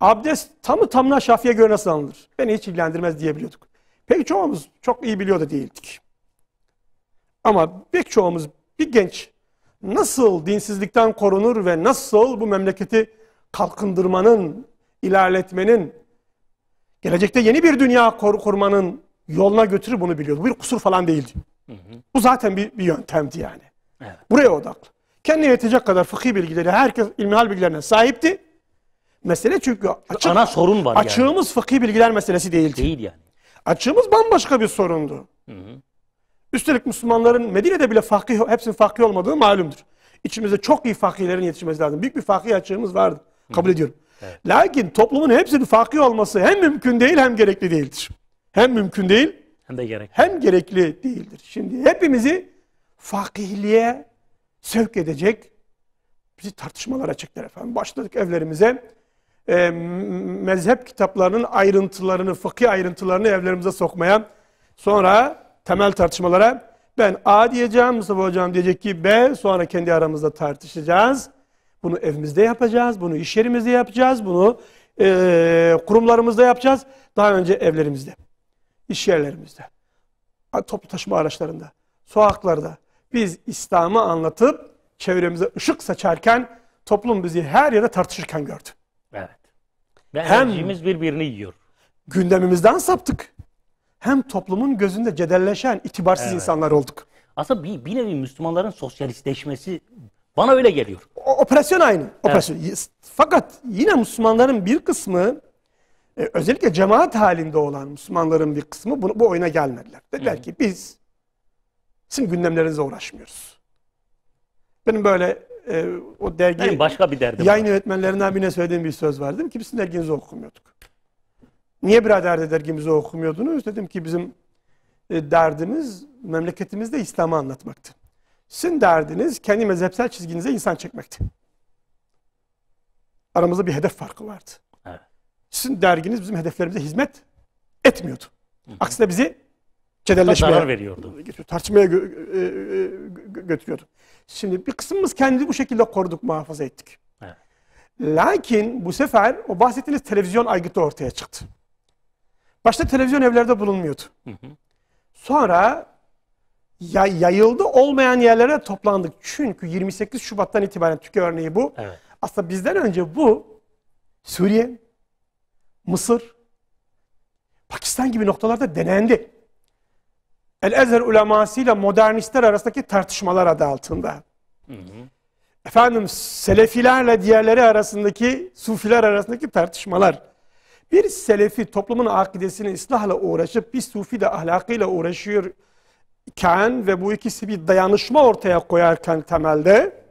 S2: abdest tamı tamına şafiye göre nasıl alınır? Beni hiç ilgilendirmez diyebiliyorduk. Peki çoğumuz çok iyi biliyor da değildik. Ama pek çoğumuz bir genç nasıl dinsizlikten korunur ve nasıl bu memleketi kalkındırmanın, ilerletmenin, gelecekte yeni bir dünya kur kurmanın yoluna götürür bunu biliyordu. Bir kusur falan değildi. Hı hı. Bu zaten bir, bir yöntemdi yani. Evet. Buraya odaklı. Kendine yetecek kadar fıkhi bilgileri herkes ilmihal bilgilerine sahipti. Mesele çünkü açık, ana sorun var açığımız yani. fıkhi bilgiler meselesi değildi. Değil yani. Açığımız bambaşka bir sorundu. Hı hı. Üstelik Müslümanların Medine'de bile fakih, hepsinin fakih olmadığı malumdur. İçimizde çok iyi fakihlerin yetişmesi lazım. Büyük bir fakih açığımız vardı. Kabul hı hı. ediyorum. Evet. Lakin toplumun hepsinin fakih olması hem mümkün değil hem gerekli değildir hem mümkün değil hem de gerekli. Hem gerekli değildir. Şimdi hepimizi fakihliğe sevk edecek bizi tartışmalar açıklar efendim. Başladık evlerimize e, mezhep kitaplarının ayrıntılarını, fıkhi ayrıntılarını evlerimize sokmaya. Sonra temel tartışmalara ben A diyeceğim, Mustafa Hocam diyecek ki B. Sonra kendi aramızda tartışacağız. Bunu evimizde yapacağız, bunu iş yerimizde yapacağız, bunu e, kurumlarımızda yapacağız. Daha önce evlerimizde iş yerlerimizde, toplu taşıma araçlarında, sokaklarda biz İslam'ı anlatıp çevremize ışık saçarken toplum bizi her yerde tartışırken gördü. Evet. Ve enerjimiz
S1: birbirini yiyor.
S2: Gündemimizden saptık. Hem toplumun gözünde cedelleşen itibarsız evet. insanlar olduk. Aslında bir, bir nevi
S1: Müslümanların sosyalistleşmesi bana öyle geliyor.
S2: O, operasyon aynı. Operasyon. Evet. Fakat yine Müslümanların bir kısmı e, özellikle cemaat halinde olan Müslümanların bir kısmı bu, bu oyuna gelmediler. Dediler ki biz sizin gündemlerinize uğraşmıyoruz. Benim böyle e, o dergi Benim başka bir derdim yayın var. yönetmenlerinden birine söylediğim bir söz vardı. Ki biz sizin derginizi okumuyorduk. Niye birader de dergimizi okumuyordunuz? Dedim ki bizim e, derdimiz memleketimizde İslam'ı anlatmaktı. Sizin derdiniz kendi mezhepsel çizginize insan çekmekti. Aramızda bir hedef farkı vardı sizin derginiz bizim hedeflerimize hizmet etmiyordu. Hı hı. Aksine bizi
S1: kederleşmeye, veriyordu.
S2: tartışmaya gö e, e, gö götürüyordu. Şimdi bir kısmımız kendimizi bu şekilde koruduk, muhafaza ettik. Evet. Lakin bu sefer o bahsettiğiniz televizyon aygıtı ortaya çıktı. Başta televizyon evlerde bulunmuyordu. Hı hı. Sonra ya, yayıldı olmayan yerlere toplandık. Çünkü 28 Şubat'tan itibaren Türkiye örneği bu. Evet. Aslında bizden önce bu Suriye, Mısır, Pakistan gibi noktalarda denendi. El-Ezher ulemasıyla modernistler arasındaki tartışmalar adı altında. Hı hı. Efendim Selefilerle diğerleri arasındaki, Sufiler arasındaki tartışmalar. Bir Selefi toplumun akidesini ıslahla uğraşıp bir Sufi de ahlakıyla uğraşıyor iken ve bu ikisi bir dayanışma ortaya koyarken temelde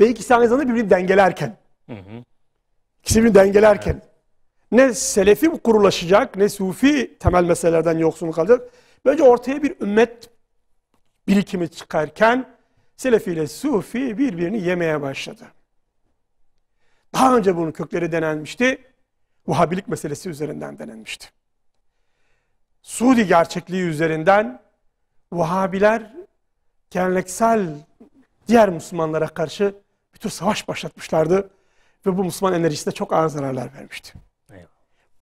S2: ve ikisi aynı zamanda birbirini dengelerken. Hı hı. İkisi birbirini dengelerken. Evet ne selefi kurulaşacak ne sufi temel meselelerden yoksun kalacak. Bence ortaya bir ümmet birikimi çıkarken selefi ile sufi birbirini yemeye başladı. Daha önce bunun kökleri denenmişti. Vahabilik meselesi üzerinden denenmişti. Suudi gerçekliği üzerinden Vahabiler geleneksel diğer Müslümanlara karşı bir tür savaş başlatmışlardı ve bu Müslüman enerjisine çok ağır zararlar vermişti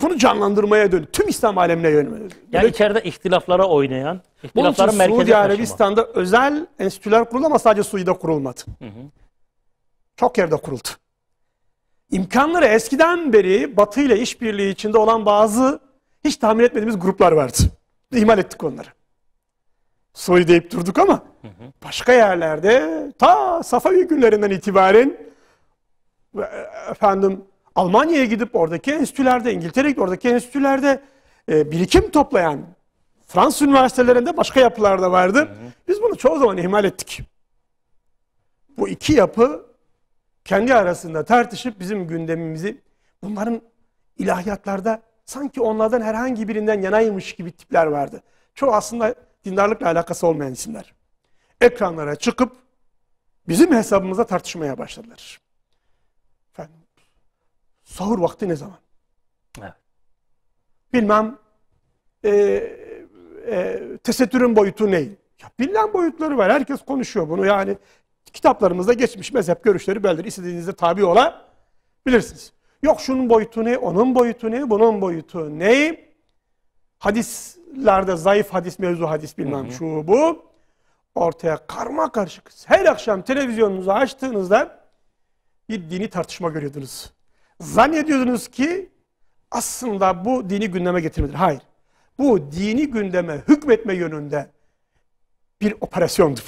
S2: bunu canlandırmaya dönük. Tüm İslam alemine yönelik.
S1: Yani içeride ihtilaflara oynayan, ihtilafların merkeze Suudi Arabistan'da
S2: taşıma. özel enstitüler kuruldu ama sadece Suudi'de kurulmadı. Hı hı. Çok yerde kuruldu. İmkanları eskiden beri Batı ile işbirliği içinde olan bazı hiç tahmin etmediğimiz gruplar vardı. İhmal ettik onları. Suudi deyip durduk ama hı hı. başka yerlerde ta Safavi günlerinden itibaren e, efendim Almanya'ya gidip oradaki enstitülerde, İngiltere'deki oradaki enstitülerde e, birikim toplayan Fransız üniversitelerinde başka yapılar da vardı. Biz bunu çoğu zaman ihmal ettik. Bu iki yapı kendi arasında tartışıp bizim gündemimizi bunların ilahiyatlarda sanki onlardan herhangi birinden yanaymış gibi tipler vardı. Çoğu aslında dindarlıkla alakası olmayan isimler. Ekranlara çıkıp bizim hesabımıza tartışmaya başladılar. Sahur vakti ne zaman? Evet. Bilmem e, e, tesettürün boyutu ne? Ya bilinen boyutları var. Herkes konuşuyor bunu. Yani kitaplarımızda geçmiş mezhep görüşleri böyledir. İstediğinizde tabi bilirsiniz. Yok şunun boyutu ne, onun boyutu ne, bunun boyutu ne? Hadislerde zayıf hadis, mevzu hadis bilmem hı hı. şu bu. Ortaya karma karışık. Her akşam televizyonunuzu açtığınızda bir dini tartışma görüyordunuz. Zannediyorsunuz ki aslında bu dini gündeme getirmedir. Hayır. Bu dini gündeme hükmetme yönünde bir operasyondur.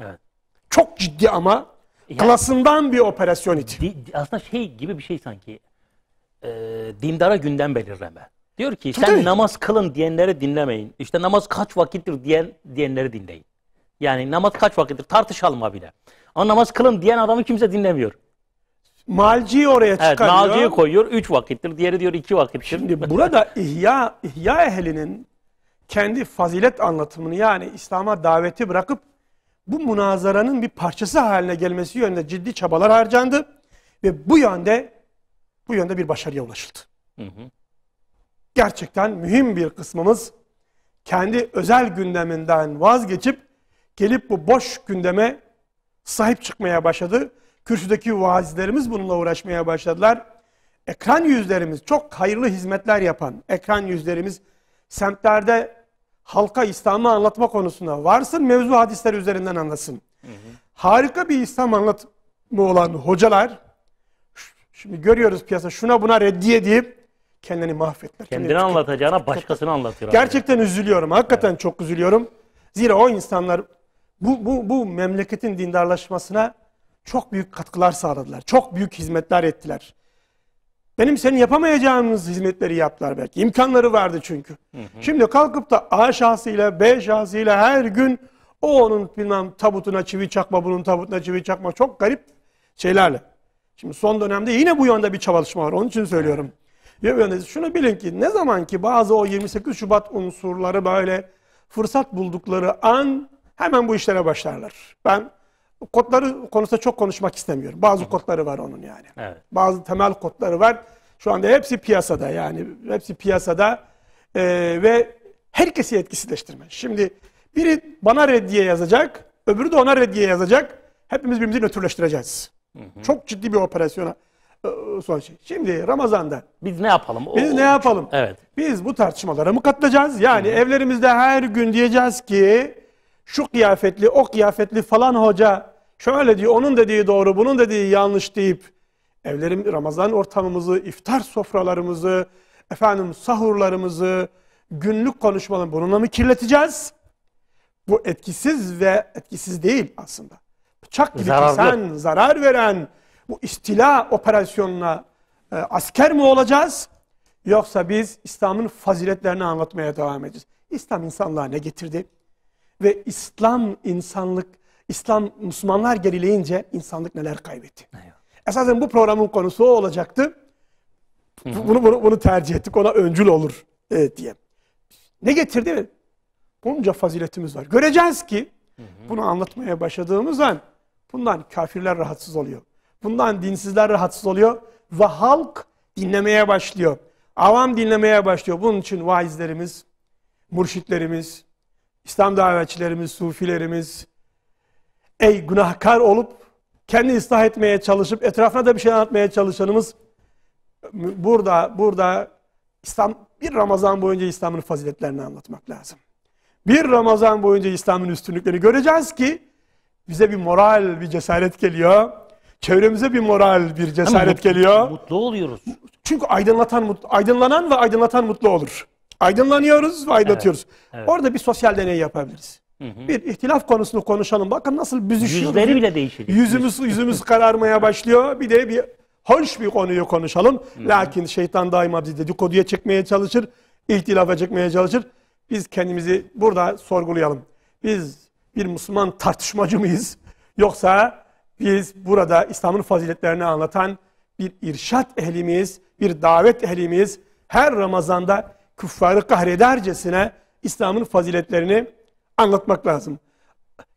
S1: Evet. Çok ciddi ama yani, klasından bir operasyon idi. Aslında şey gibi bir şey sanki. E, dindara gündem belirleme. Diyor ki Tabii. sen namaz kılın diyenleri dinlemeyin. İşte namaz kaç vakittir diyen diyenleri dinleyin. Yani namaz kaç vakittir tartışalım bile. Ama namaz kılın diyen adamı kimse dinlemiyor. Malciyi oraya çıkarıyor. Evet, malciyi koyuyor. Üç vakittir. Diğeri diyor iki vakittir. Şimdi burada ihya, ihya ehlinin
S2: kendi fazilet anlatımını yani İslam'a daveti bırakıp bu münazaranın bir parçası haline gelmesi yönünde ciddi çabalar harcandı ve bu yönde bu yönde bir başarıya ulaşıldı. Hı hı. Gerçekten mühim bir kısmımız kendi özel gündeminden vazgeçip gelip bu boş gündeme sahip çıkmaya başladı Kürsüdeki vaizlerimiz bununla uğraşmaya başladılar. Ekran yüzlerimiz çok hayırlı hizmetler yapan ekran yüzlerimiz semtlerde halka İslam'ı anlatma konusunda varsın mevzu hadisler üzerinden anlasın. Hı hı. Harika bir İslam anlatımı olan hocalar şimdi görüyoruz piyasa şuna buna reddiye deyip kendini mahvettiler. Kendini, kendini
S1: anlatacağına başkasını anlatıyor. Gerçekten
S2: abi. üzülüyorum. Hakikaten evet. çok üzülüyorum. Zira o insanlar bu, bu, bu memleketin dindarlaşmasına çok büyük katkılar sağladılar. Çok büyük hizmetler ettiler. Benim senin yapamayacağımız hizmetleri yaptılar belki. İmkanları vardı çünkü. Hı hı. Şimdi kalkıp da A şahsıyla B şahsıyla her gün o onun bilmem tabutuna çivi çakma, bunun tabutuna çivi çakma çok garip şeylerle. Şimdi son dönemde yine bu yönde bir çalışma var. Onun için söylüyorum. Evet. Şunu bilin ki ne zaman ki bazı o 28 Şubat unsurları böyle fırsat buldukları an hemen bu işlere başlarlar. Ben kodları konusunda çok konuşmak istemiyorum. Bazı kodları var onun yani. Evet. Bazı temel kodları var. Şu anda hepsi piyasada yani. Hepsi piyasada e, ve herkesi etkisileştirme. Şimdi biri bana reddiye yazacak, öbürü de ona reddiye yazacak. Hepimiz birbirimizi nötrleştireceğiz. Hı hı. Çok ciddi bir operasyona e, son şey. Şimdi Ramazan'da biz ne yapalım? O, biz ne yapalım? Evet. Biz bu tartışmalara mı katılacağız? Yani hı hı. evlerimizde her gün diyeceğiz ki şu kıyafetli, o kıyafetli falan hoca şöyle diyor, onun dediği doğru, bunun dediği yanlış deyip evlerim Ramazan ortamımızı, iftar sofralarımızı, efendim sahurlarımızı, günlük konuşmalarımızı bununla mı kirleteceğiz? Bu etkisiz ve etkisiz değil aslında. Bıçak gibi Zararlı. kesen, zarar veren bu istila operasyonuna e, asker mi olacağız? Yoksa biz İslam'ın faziletlerini anlatmaya devam edeceğiz. İslam insanlığa ne getirdi? Ve İslam insanlık İslam, Müslümanlar gerileyince insanlık neler kaybetti. Evet. Esasen bu programın konusu o olacaktı. Bunu, bunu, bunu tercih ettik. Ona öncül olur evet, diye. Ne getirdi? Bunca faziletimiz var. Göreceğiz ki bunu anlatmaya başladığımız an bundan kafirler rahatsız oluyor. Bundan dinsizler rahatsız oluyor. Ve halk dinlemeye başlıyor. Avam dinlemeye başlıyor. Bunun için vaizlerimiz, murşitlerimiz, İslam davetçilerimiz, sufilerimiz, Ey günahkar olup kendi ıslah etmeye çalışıp etrafına da bir şey anlatmaya çalışanımız burada burada İslam bir Ramazan boyunca İslam'ın faziletlerini anlatmak lazım. Bir Ramazan boyunca İslam'ın üstünlüklerini göreceğiz ki bize bir moral, bir cesaret geliyor. Çevremize bir moral, bir cesaret mutlu, geliyor. Mutlu oluyoruz. Çünkü aydınlatan, aydınlanan ve aydınlatan mutlu olur. Aydınlanıyoruz ve aydınlatıyoruz. Evet, evet. Orada bir sosyal deney yapabiliriz. Hı hı. Bir ihtilaf konusunu konuşalım. Bakın nasıl büzüşüyor. Yüzleri bile değişiyor. Yüzümüz yüzümüz kararmaya başlıyor. Bir de bir hoş bir konuyu konuşalım. Hı Lakin şeytan daima bizi dedikoduya çekmeye çalışır. İhtilafa çekmeye çalışır. Biz kendimizi burada sorgulayalım. Biz bir Müslüman tartışmacı mıyız? Yoksa biz burada İslam'ın faziletlerini anlatan bir irşat ehli Bir davet ehli Her Ramazan'da küffarı kahredercesine İslam'ın faziletlerini anlatmak lazım.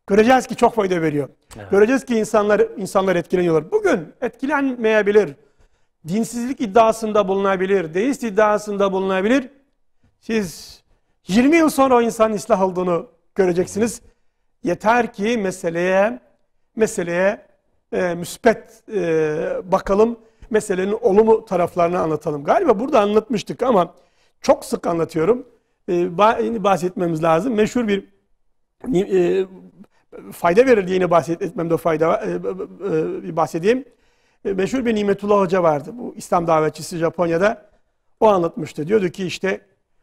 S2: Göreceğiz ki çok fayda veriyor. Evet. Göreceğiz ki insanlar insanlar etkileniyorlar. Bugün etkilenmeyebilir. Dinsizlik iddiasında bulunabilir, deist iddiasında bulunabilir. Siz 20 yıl sonra o insanın ıslah olduğunu göreceksiniz. Yeter ki meseleye meseleye e, müspet e, bakalım. Meselenin olumu taraflarını anlatalım. Galiba burada anlatmıştık ama çok sık anlatıyorum. E, bahsetmemiz lazım. Meşhur bir e, fayda verildiğini bahsetmemde fayda e, e, bahsedeyim. E, meşhur bir Nimetullah Hoca vardı. Bu İslam davetçisi Japonya'da. O anlatmıştı. Diyordu ki işte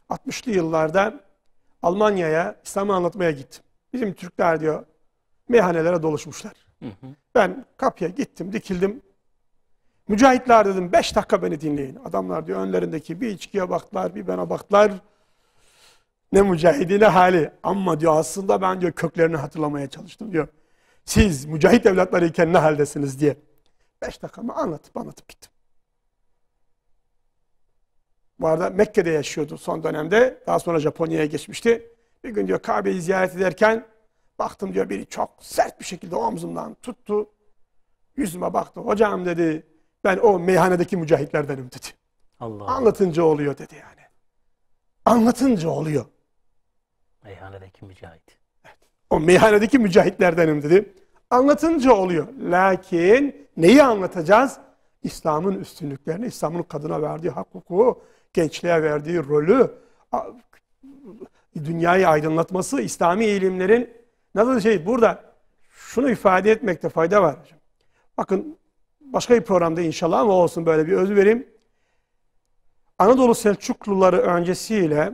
S2: 60'lı yıllarda Almanya'ya İslam'ı anlatmaya gittim. Bizim Türkler diyor meyhanelere doluşmuşlar. Hı hı. Ben kapıya gittim, dikildim. Mücahitler dedim 5 dakika beni dinleyin. Adamlar diyor önlerindeki bir içkiye baktılar, bir bana baktılar ne mücahidine hali. Ama diyor aslında ben diyor köklerini hatırlamaya çalıştım diyor. Siz mücahit evlatları iken ne haldesiniz diye. Beş dakikamı anlatıp anlatıp gittim. Bu arada Mekke'de yaşıyordu son dönemde. Daha sonra Japonya'ya geçmişti. Bir gün diyor Kabe'yi ziyaret ederken baktım diyor biri çok sert bir şekilde omzumdan tuttu. Yüzüme baktı. Hocam dedi ben o meyhanedeki mücahitlerdenim dedi. Allah Anlatınca oluyor dedi yani. Anlatınca oluyor.
S1: Meyhanedeki mücahit.
S2: Evet. O meyhanedeki mücahitlerdenim dedi. Anlatınca oluyor. Lakin neyi anlatacağız? İslam'ın üstünlüklerini, İslam'ın kadına verdiği hak hukuku, gençliğe verdiği rolü, dünyayı aydınlatması, İslami ilimlerin nasıl şey burada şunu ifade etmekte fayda var. Bakın başka bir programda inşallah ama olsun böyle bir öz vereyim. Anadolu Selçukluları öncesiyle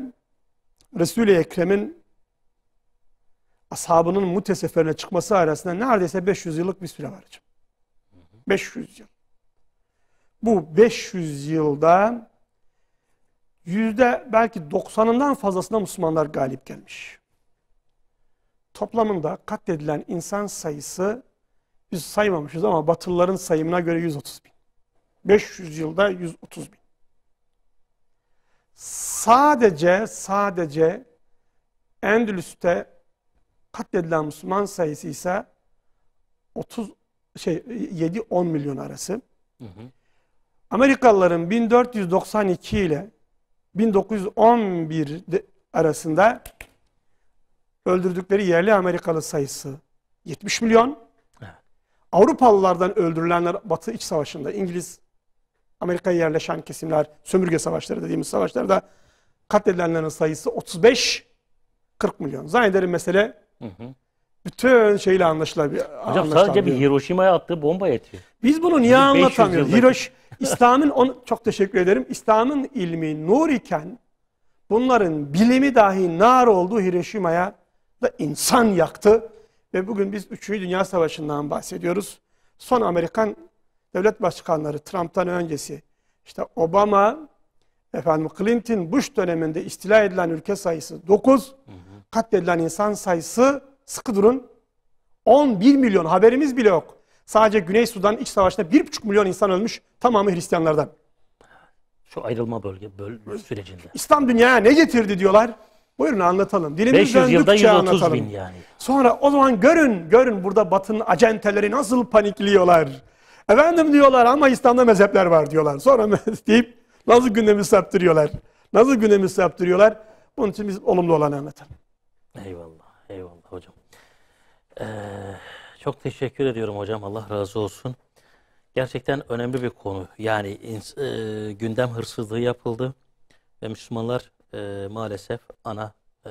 S2: Resul-i Ekrem'in ashabının Mute seferine çıkması arasında neredeyse 500 yıllık bir süre var hocam. 500 yıl. Bu 500 yılda yüzde belki 90'ından fazlasına Müslümanlar galip gelmiş. Toplamında katledilen insan sayısı biz saymamışız ama Batılıların sayımına göre 130 bin. 500 yılda 130 bin sadece sadece Endülüs'te katledilen Müslüman sayısı ise 30 şey 7-10 milyon arası. Hı hı. Amerikalıların 1492 ile 1911 arasında öldürdükleri yerli Amerikalı sayısı 70 milyon. Evet. Avrupalılardan öldürülenler Batı İç Savaşı'nda İngiliz Amerika'ya yerleşen kesimler, sömürge savaşları dediğimiz savaşlarda katledilenlerin sayısı 35-40 milyon. Zannederim mesele hı hı. bütün şeyle anlaşılabilir. Hocam sadece bir
S1: Hiroşima'ya attığı bomba yetiyor.
S2: Biz bunu niye anlatamıyoruz? Hiroş, İslam'ın, on, çok teşekkür ederim. İslam'ın ilmi nur iken bunların bilimi dahi nar olduğu Hiroşima'ya da insan yaktı. Ve bugün biz 3. Dünya Savaşı'ndan bahsediyoruz. Son Amerikan devlet başkanları Trump'tan öncesi işte Obama, efendim Clinton, Bush döneminde istila edilen ülke sayısı 9, hı hı. katledilen insan sayısı sıkı durun 11 milyon haberimiz bile yok. Sadece Güney Sudan iç savaşında 1,5 milyon insan ölmüş tamamı Hristiyanlardan.
S1: Şu ayrılma bölge böl sürecinde.
S2: İslam dünyaya ne getirdi diyorlar. Buyurun anlatalım. Dilimiz 500 yılda 130 bin yani. Sonra o zaman görün, görün burada batının acenteleri nasıl panikliyorlar. Efendim diyorlar ama İslam'da mezhepler var diyorlar. Sonra deyip nasıl gündemi saptırıyorlar. Nasıl gündemi saptırıyorlar. Bunun için biz olumlu olanı anlatalım.
S1: Eyvallah. Eyvallah hocam. Ee, çok teşekkür ediyorum hocam. Allah razı olsun. Gerçekten önemli bir konu. Yani e, gündem hırsızlığı yapıldı ve Müslümanlar e, maalesef ana e,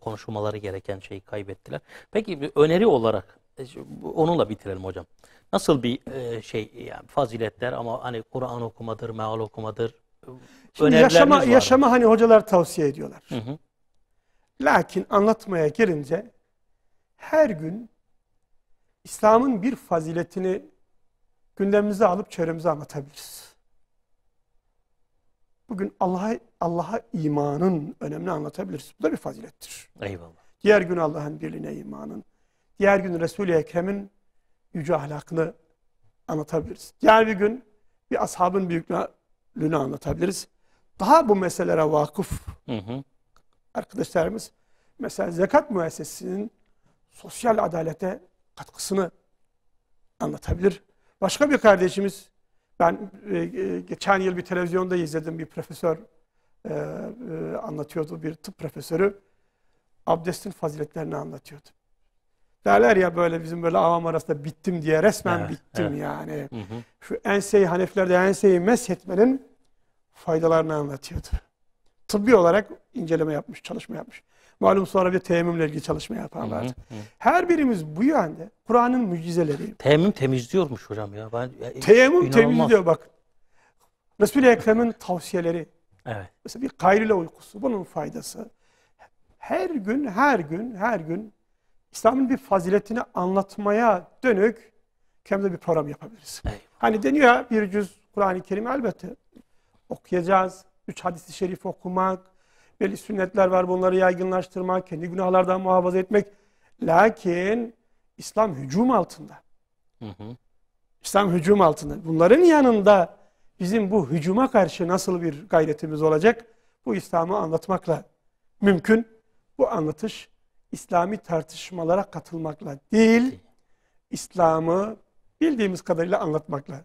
S1: konuşmaları gereken şeyi kaybettiler. Peki bir öneri olarak e, onunla bitirelim hocam. Nasıl bir e, şey yani faziletler ama hani Kur'an okumadır, meal okumadır. Şimdi yaşama, var yaşama
S2: hani hocalar tavsiye ediyorlar. Hı hı. Lakin anlatmaya gelince her gün İslam'ın bir faziletini gündemimize alıp çevremize anlatabiliriz. Bugün Allah'a Allah'a imanın önemini anlatabiliriz. Bu da bir fazilettir. Eyvallah. Diğer gün Allah'ın birliğine imanın, Diğer gün Resul-i Ekrem'in yüce ahlakını anlatabiliriz. Diğer bir gün bir ashabın büyüklüğünü anlatabiliriz. Daha bu meselelere vakıf hı hı. arkadaşlarımız mesela zekat Müessesinin sosyal adalete katkısını anlatabilir. Başka bir kardeşimiz ben e, e, geçen yıl bir televizyonda izledim bir profesör e, e, anlatıyordu bir tıp profesörü abdestin faziletlerini anlatıyordu. Derler ya böyle bizim böyle avam arasında bittim diye resmen evet, bittim evet. yani. Hı hı. Şu enseyi Haneflerde enseyi meshetmenin faydalarını anlatıyordu. Tıbbi olarak inceleme yapmış, çalışma yapmış. Malum sonra bir teyemmümle ilgili çalışma yaparlardı. Hı hı hı. Her birimiz bu yönde Kur'an'ın mucizeleri.
S1: Teyemmüm temizliyormuş hocam ya. Ben, ya teyemmüm temizliyor
S2: bak. Resul-i Ekrem'in tavsiyeleri. Evet. Mesela bir kayrıyla uykusu bunun faydası. Her gün, her gün, her gün İslam'ın bir faziletini anlatmaya dönük kendimize bir program yapabiliriz. Eyvallah. Hani deniyor ya bir cüz Kur'an-ı Kerim elbette okuyacağız. Üç hadisi şerif okumak, belli sünnetler var bunları yaygınlaştırmak, kendi günahlardan muhafaza etmek. Lakin İslam hücum altında. Hı hı. İslam hücum altında. Bunların yanında bizim bu hücuma karşı nasıl bir gayretimiz olacak? Bu İslam'ı anlatmakla mümkün. Bu anlatış İslami tartışmalara katılmakla değil, İslam'ı bildiğimiz kadarıyla anlatmakla.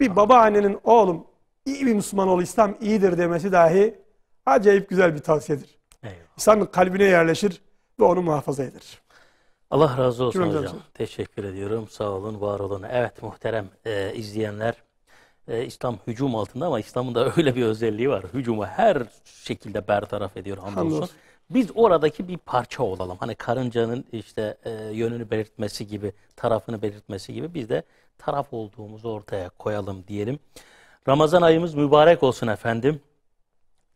S2: Bir babaannenin oğlum iyi bir Müslüman ol, İslam iyidir demesi dahi acayip güzel bir tavsiyedir. Eyvallah. İslam'ın kalbine yerleşir ve onu muhafaza eder.
S1: Allah razı olsun Kim hocam. hocam. Teşekkür ediyorum. Sağ olun, var olun. Evet muhterem e, izleyenler, e, İslam hücum altında ama İslam'ın da öyle bir özelliği var. Hücumu her şekilde bertaraf ediyor hamdolsun. hamdolsun. Biz oradaki bir parça olalım. Hani karıncanın işte e, yönünü belirtmesi gibi, tarafını belirtmesi gibi biz de taraf olduğumuzu ortaya koyalım diyelim. Ramazan ayımız mübarek olsun efendim.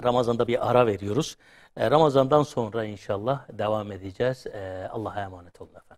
S1: Ramazan'da bir ara veriyoruz. E, Ramazan'dan sonra inşallah devam edeceğiz. E, Allah'a emanet olun efendim.